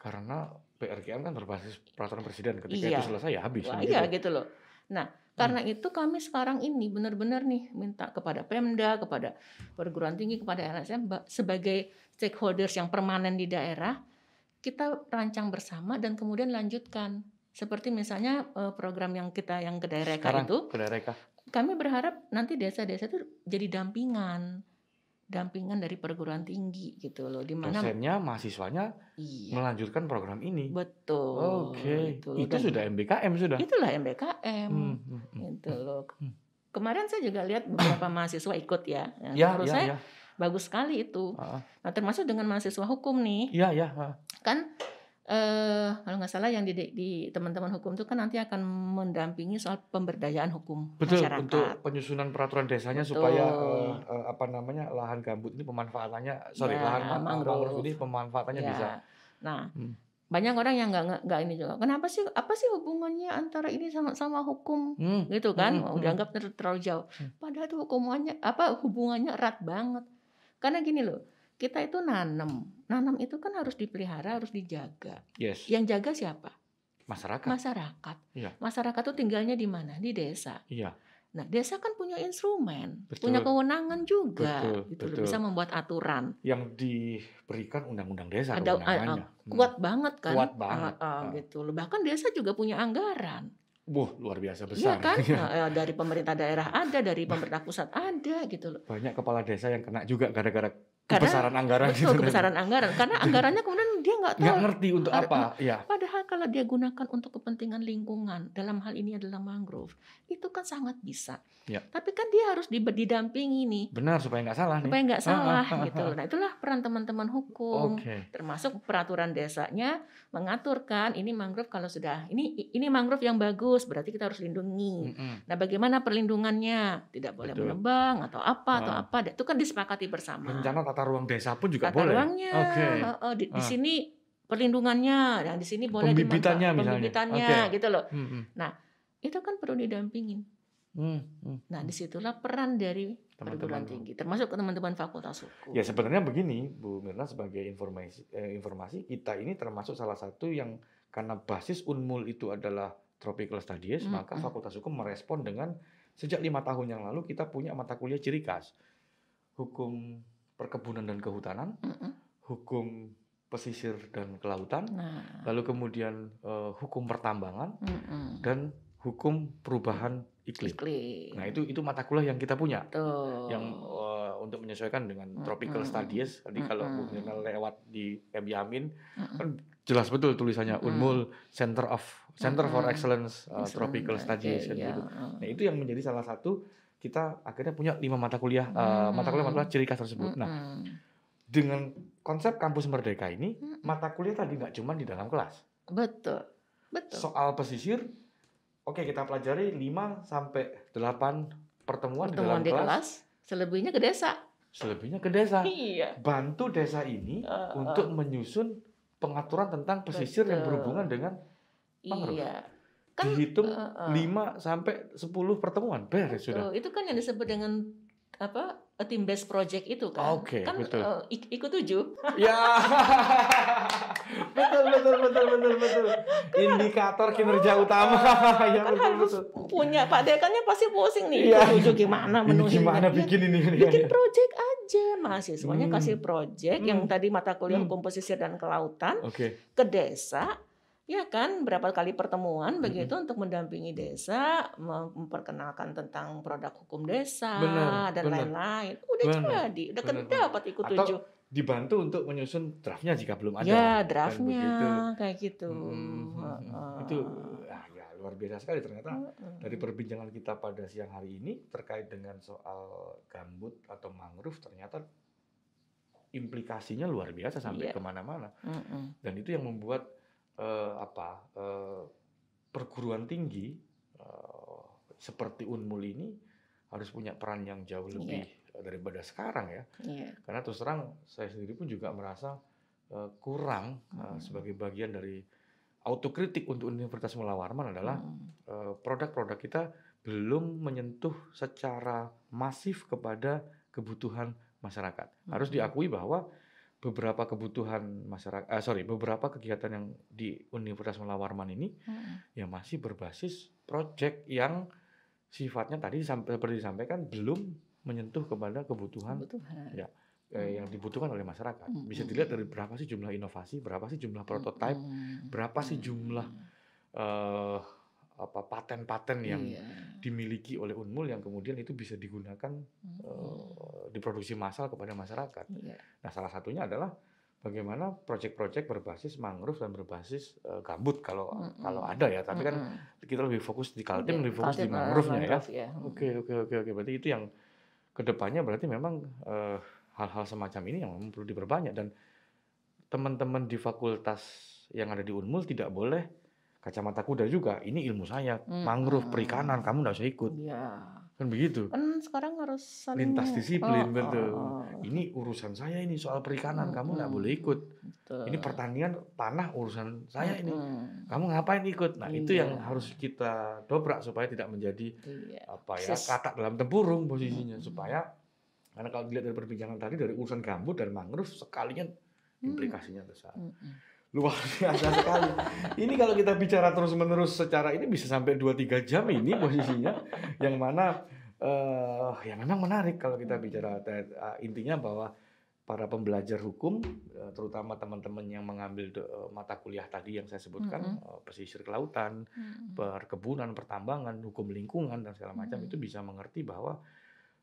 Karena PRGM kan berbasis peraturan presiden ketika iya. itu selesai ya habis. Wah, iya gitu. gitu loh. Nah, karena hmm. itu kami sekarang ini benar-benar nih minta kepada Pemda, kepada perguruan tinggi, kepada LSM sebagai stakeholders yang permanen di daerah, kita rancang bersama dan kemudian lanjutkan. Seperti misalnya eh, program yang kita yang ke daerah itu, ke daerah. kami berharap nanti desa-desa itu jadi dampingan dampingan dari perguruan tinggi gitu loh di mana dosennya mahasiswanya iya. melanjutkan program ini betul oke okay. gitu itu sudah MBKM sudah itulah MBKM hmm, hmm, hmm, gitu hmm, loh hmm. kemarin saya juga lihat beberapa mahasiswa ikut ya. ya ya, menurut ya, saya ya. bagus sekali itu nah termasuk dengan mahasiswa hukum nih ya ya uh. kan eh kalau nggak salah yang di, teman teman-teman hukum itu kan nanti akan mendampingi soal pemberdayaan hukum Betul, masyarakat. untuk penyusunan peraturan desanya Betul. supaya eh, uh, apa namanya lahan gambut ini pemanfaatannya sorry ya, lahan mangrove. ini pemanfaatannya ya. bisa. Nah, hmm. banyak orang yang nggak nggak ini juga. Kenapa sih apa sih hubungannya antara ini sama sama hukum hmm. gitu kan? Hmm. hmm Udah hmm. anggap terlalu jauh. Hmm. Padahal itu hukumannya apa hubungannya erat banget. Karena gini loh kita itu nanam. Nanam itu kan harus dipelihara, harus dijaga. Yes. Yang jaga siapa? Masyarakat. Masyarakat. Ya. Masyarakat itu tinggalnya di mana? Di desa. Iya. Nah, desa kan punya instrumen, betul. punya kewenangan juga, betul, gitu betul. bisa membuat aturan. Yang diberikan undang-undang desa Ada, kewenangannya. Uh, eh, uh, eh, hmm. kuat banget kan? Kuat banget. Uh, uh, gitu. Bahkan desa juga punya anggaran. Wah, luar biasa iya besar. Kan? Iya kan? dari pemerintah daerah ada, dari pemerintah pusat ada gitu loh. Banyak kepala desa yang kena juga gara-gara karena kebesaran anggaran betul, gitu kebesaran anggaran karena anggarannya kemudian dia nggak tahu nggak ngerti untuk apa ya padahal kalau dia gunakan untuk kepentingan lingkungan dalam hal ini adalah mangrove itu kan sangat bisa ya. tapi kan dia harus didampingi ini. benar supaya nggak salah supaya nggak ah, salah ah, ah, gitu ah. nah itulah peran teman-teman hukum okay. termasuk peraturan desanya mengaturkan ini mangrove kalau sudah ini ini mangrove yang bagus berarti kita harus lindungi mm -hmm. nah bagaimana perlindungannya tidak boleh betul. menebang atau apa atau ah. apa itu kan disepakati bersama rencana tata tata ruang desa pun juga tata boleh. Oke. Okay. Uh, di, uh. di ah. sini perlindungannya, nah di sini boleh pembibitannya misalnya. Pembibitannya okay. gitu loh. Hmm, hmm. Nah, itu kan perlu didampingin. Hmm, hmm. Nah, disitulah peran dari teman-teman. perguruan tinggi, termasuk teman-teman fakultas hukum. Ya sebenarnya begini, Bu Mirna sebagai informasi, eh, informasi kita ini termasuk salah satu yang karena basis unmul itu adalah tropical studies, hmm, maka hmm. fakultas hukum merespon dengan sejak lima tahun yang lalu kita punya mata kuliah ciri khas hukum perkebunan dan kehutanan, mm -mm. hukum pesisir dan kelautan, nah. lalu kemudian uh, hukum pertambangan mm -mm. dan hukum perubahan iklim. iklim. Nah itu itu mata kuliah yang kita punya, Tuh. yang uh, untuk menyesuaikan dengan mm -mm. tropical studies. Jadi mm -mm. kalau misalnya lewat di M. Yamin, mm -mm. kan jelas betul tulisannya mm Unmul Center of Center mm for Excellence uh, Tropical Studies yeah. Kan gitu. Iya. Nah itu yang menjadi salah satu kita akhirnya punya lima mata kuliah eh, hmm. uh, mata kuliah mata kuliah ciri khas tersebut. Hmm. Nah, dengan konsep kampus merdeka ini hmm. mata kuliah tadi nggak cuma di dalam kelas. Betul. Betul. Soal pesisir, oke okay, kita pelajari 5 sampai delapan pertemuan, pertemuan di dalam di kelas. kelas. Selebihnya ke desa. Selebihnya ke desa. Iya. Bantu desa ini uh, uh. untuk menyusun pengaturan tentang pesisir Betul. yang berhubungan dengan mangrove. Iya kan dihitung uh, uh. 5 sampai 10 pertemuan beres sudah. Itu kan yang disebut dengan apa tim based project itu kan. okay, kan betul. Uh, ik ikut tujuh. Ya. betul betul betul betul betul. Kan, Indikator kinerja utama. Uh, ya kan betul, harus betul. punya Pak Dekannya pasti pusing nih. Ya. Ikut tujuh gimana menuhi gimana bikin ini, ini Bikin project aja mahasiswanya hmm. kasih project hmm. yang tadi mata kuliah hmm. pesisir dan kelautan okay. ke desa ya kan berapa kali pertemuan hmm. begitu untuk mendampingi desa memperkenalkan tentang produk hukum desa bener, dan lain-lain udah bener, jadi udah kena dapat ikut Atau, tujuh dibantu untuk menyusun draftnya jika belum ada ya kan draftnya kayak gitu hmm, hmm, hmm. hmm. itu ah, ya luar biasa sekali ternyata hmm. dari perbincangan kita pada siang hari ini terkait dengan soal gambut atau mangrove ternyata implikasinya luar biasa sampai yeah. kemana-mana dan itu yang membuat uh, apa uh, perguruan tinggi uh, seperti Unmul ini harus punya peran yang jauh iya. lebih yeah. daripada sekarang ya. Yeah. Karena terus terang saya sendiri pun juga merasa uh, kurang uh, sebagai bagian dari autokritik untuk Universitas Mula Warman adalah hmm. produk-produk mm. uh, kita belum menyentuh secara masif kepada kebutuhan masyarakat. Mm. Harus hmm. diakui bahwa beberapa kebutuhan masyarakat, uh, sorry, beberapa kegiatan yang di Universitas Melawarman ini hmm. ya masih berbasis proyek yang sifatnya tadi seperti disampaikan belum menyentuh kepada kebutuhan, kebutuhan. ya eh, yang dibutuhkan oleh masyarakat. Hmm. Bisa dilihat dari berapa sih jumlah inovasi, berapa sih jumlah prototipe, hmm. berapa sih jumlah uh, apa paten-paten yang iya. dimiliki oleh Unmul yang kemudian itu bisa digunakan hmm. uh, diproduksi massal kepada masyarakat. Iya. Nah, salah satunya adalah bagaimana proyek-proyek berbasis mangrove dan berbasis uh, gambut kalau mm -hmm. kalau ada ya, tapi mm -hmm. kan mhm. kita lebih fokus di Kaltim, iya, lebih fokus di eh, mangrove-nya ya. Iya. Mhm. Oke, oke, oke, oke. Berarti itu yang kedepannya berarti memang hal hal-hal semacam ini yang perlu diperbanyak dan teman-teman di fakultas yang ada di Unmul tidak boleh kacamata kuda juga ini ilmu saya hmm. mangrove perikanan kamu nggak usah ikut ya. kan begitu kan sekarang harus saling... lintas disiplin oh, betul oh, oh. ini urusan saya ini soal perikanan hmm. kamu nggak hmm. boleh ikut betul. ini pertanian tanah urusan saya hmm. ini kamu ngapain ikut nah iya. itu yang harus kita dobrak supaya tidak menjadi iya. apa ya katak dalam tempurung posisinya hmm. supaya karena kalau dilihat dari perbincangan tadi dari urusan gambut dan mangrove sekalian implikasinya hmm. besar hmm. hmm luar biasa sekali. Ini kalau kita bicara terus-menerus secara ini bisa sampai dua tiga jam ini posisinya yang mana uh, ya memang menarik kalau kita bicara eh, intinya bahwa para pembelajar hukum eh, terutama teman-teman yang mengambil mata kuliah tadi yang saya sebutkan mm -hmm. pesisir kelautan, mm -hmm. perkebunan, pertambangan, hukum lingkungan dan segala macam mm -hmm. itu bisa mengerti bahwa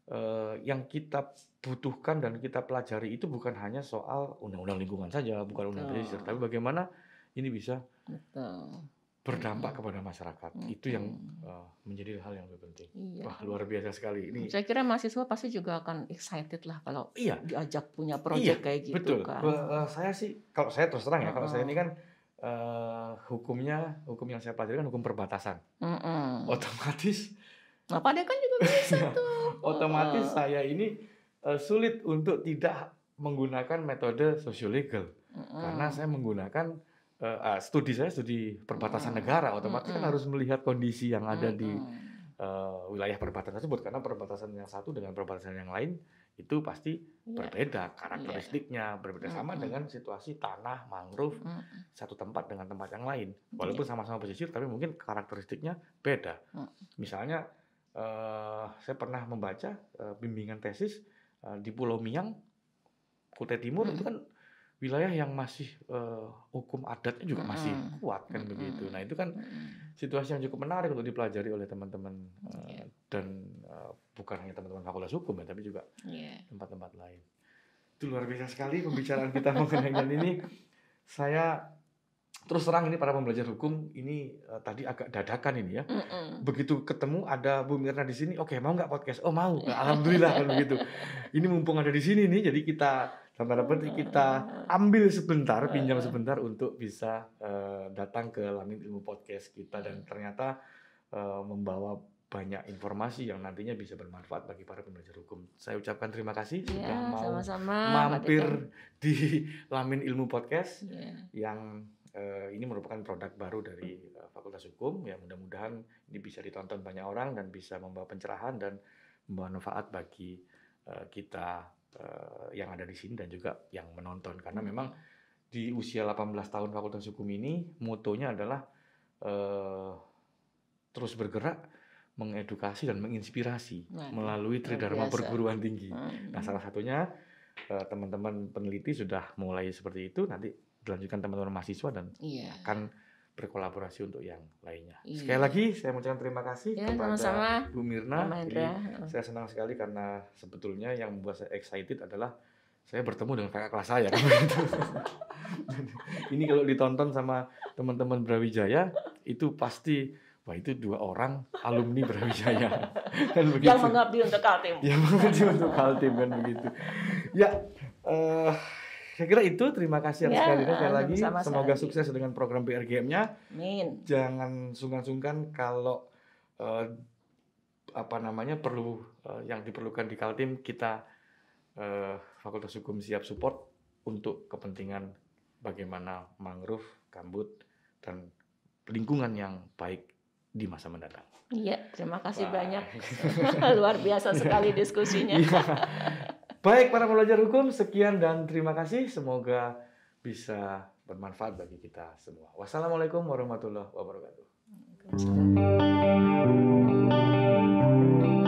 eh, yang kita butuhkan dan kita pelajari itu bukan hanya soal undang-undang lingkungan saja, bukan undang-undang dasar, tapi bagaimana ini bisa Betul. berdampak hmm. kepada masyarakat. Hmm. Itu yang uh, menjadi hal yang lebih penting. Iya. Wah, luar biasa sekali ini. Saya kira mahasiswa pasti juga akan excited lah kalau iya. diajak punya proyek iya, kayak gitu betul. kan. Uh, saya sih kalau saya terus terang ya, -uh. kalau saya ini uh-uh. kan uh, hukumnya hukum yang saya pelajari kan hukum perbatasan. Uh -uh. Otomatis Nah, padahal kan juga bisa iya. tuh otomatis uh, saya ini uh, sulit untuk tidak menggunakan metode sosiolegal uh, karena saya menggunakan uh, studi saya studi perbatasan uh, negara otomatis uh, kan harus melihat kondisi yang ada uh. di uh, wilayah perbatasan tersebut karena perbatasan yang satu dengan perbatasan yang lain itu pasti yeah. berbeda karakteristiknya yeah. berbeda sama mm -hmm. dengan situasi tanah mangrove mm -hmm. satu tempat dengan tempat yang lain iya. walaupun sama-sama yeah. pesisir tapi mungkin karakteristiknya beda mm -hmm. misalnya uh, saya pernah membaca uh, bimbingan tesis uh, di Pulau Miang, Kutai Timur hmm. itu kan wilayah yang masih uh, hukum adatnya juga hmm. masih kuat kan hmm. begitu. Nah itu kan situasi yang cukup menarik untuk dipelajari oleh teman-teman uh, yeah. dan uh, bukan hanya teman-teman fakultas hukum ya, tapi juga iya. tempat-tempat yeah. lain. Itu luar biasa sekali pembicaraan kita mengenai ini. Saya terus terang ini para pembelajar hukum ini uh, tadi agak dadakan ini ya. Mm-mm. Begitu ketemu ada Bu Mirna di sini, oke okay, mau nggak podcast? Oh mau, alhamdulillah kan begitu. Ini mumpung ada di sini nih, jadi kita sampai berarti kita ambil sebentar, pinjam sebentar untuk bisa uh, datang ke Lamin ilmu podcast kita dan ternyata uh, membawa banyak informasi yang nantinya bisa bermanfaat bagi para pembelajar hukum. Saya ucapkan terima kasih ya, sudah mau sama -sama. mampir di Lamin Ilmu Podcast ya. yang uh, ini merupakan produk baru dari uh, Fakultas Hukum. Ya mudah-mudahan ini bisa ditonton banyak orang dan bisa membawa pencerahan dan membawa manfaat bagi uh, kita uh, yang ada di sini dan juga yang menonton. Karena hmm. memang di usia 18 tahun Fakultas Hukum ini motonya adalah uh, terus bergerak mengedukasi dan menginspirasi nah, melalui tridharma perguruan tinggi. Hmm. Nah, salah satunya teman-teman peneliti sudah mulai seperti itu nanti dilanjutkan teman-teman mahasiswa dan yeah. akan berkolaborasi untuk yang lainnya. Iya. Sekali lagi saya mengucapkan terima kasih ya, kepada sama Bu Mirna. Jadi, saya senang sekali karena sebetulnya yang membuat saya excited adalah saya bertemu dengan kakak kelas saya. Ini kalau ditonton sama teman-teman Brawijaya itu pasti wah itu dua orang alumni Brawijaya. kan Yang mengabdi untuk Kaltim. Yang mengabdi untuk Kaltim kan begitu. Ya, uh, saya kira itu. Terima kasih atas ya, sekali lagi. Sama Semoga sekali. sukses dengan program PRGM-nya. Jangan sungkan-sungkan kalau uh, apa namanya perlu uh, yang diperlukan di Kaltim kita uh, Fakultas Hukum siap support untuk kepentingan bagaimana mangrove, gambut dan lingkungan yang baik di masa mendatang. Iya, terima kasih Wah. banyak. Luar biasa sekali diskusinya. ya. Baik para pelajar hukum, sekian dan terima kasih. Semoga bisa bermanfaat bagi kita semua. Wassalamualaikum warahmatullahi wabarakatuh. Waalaikumsalam.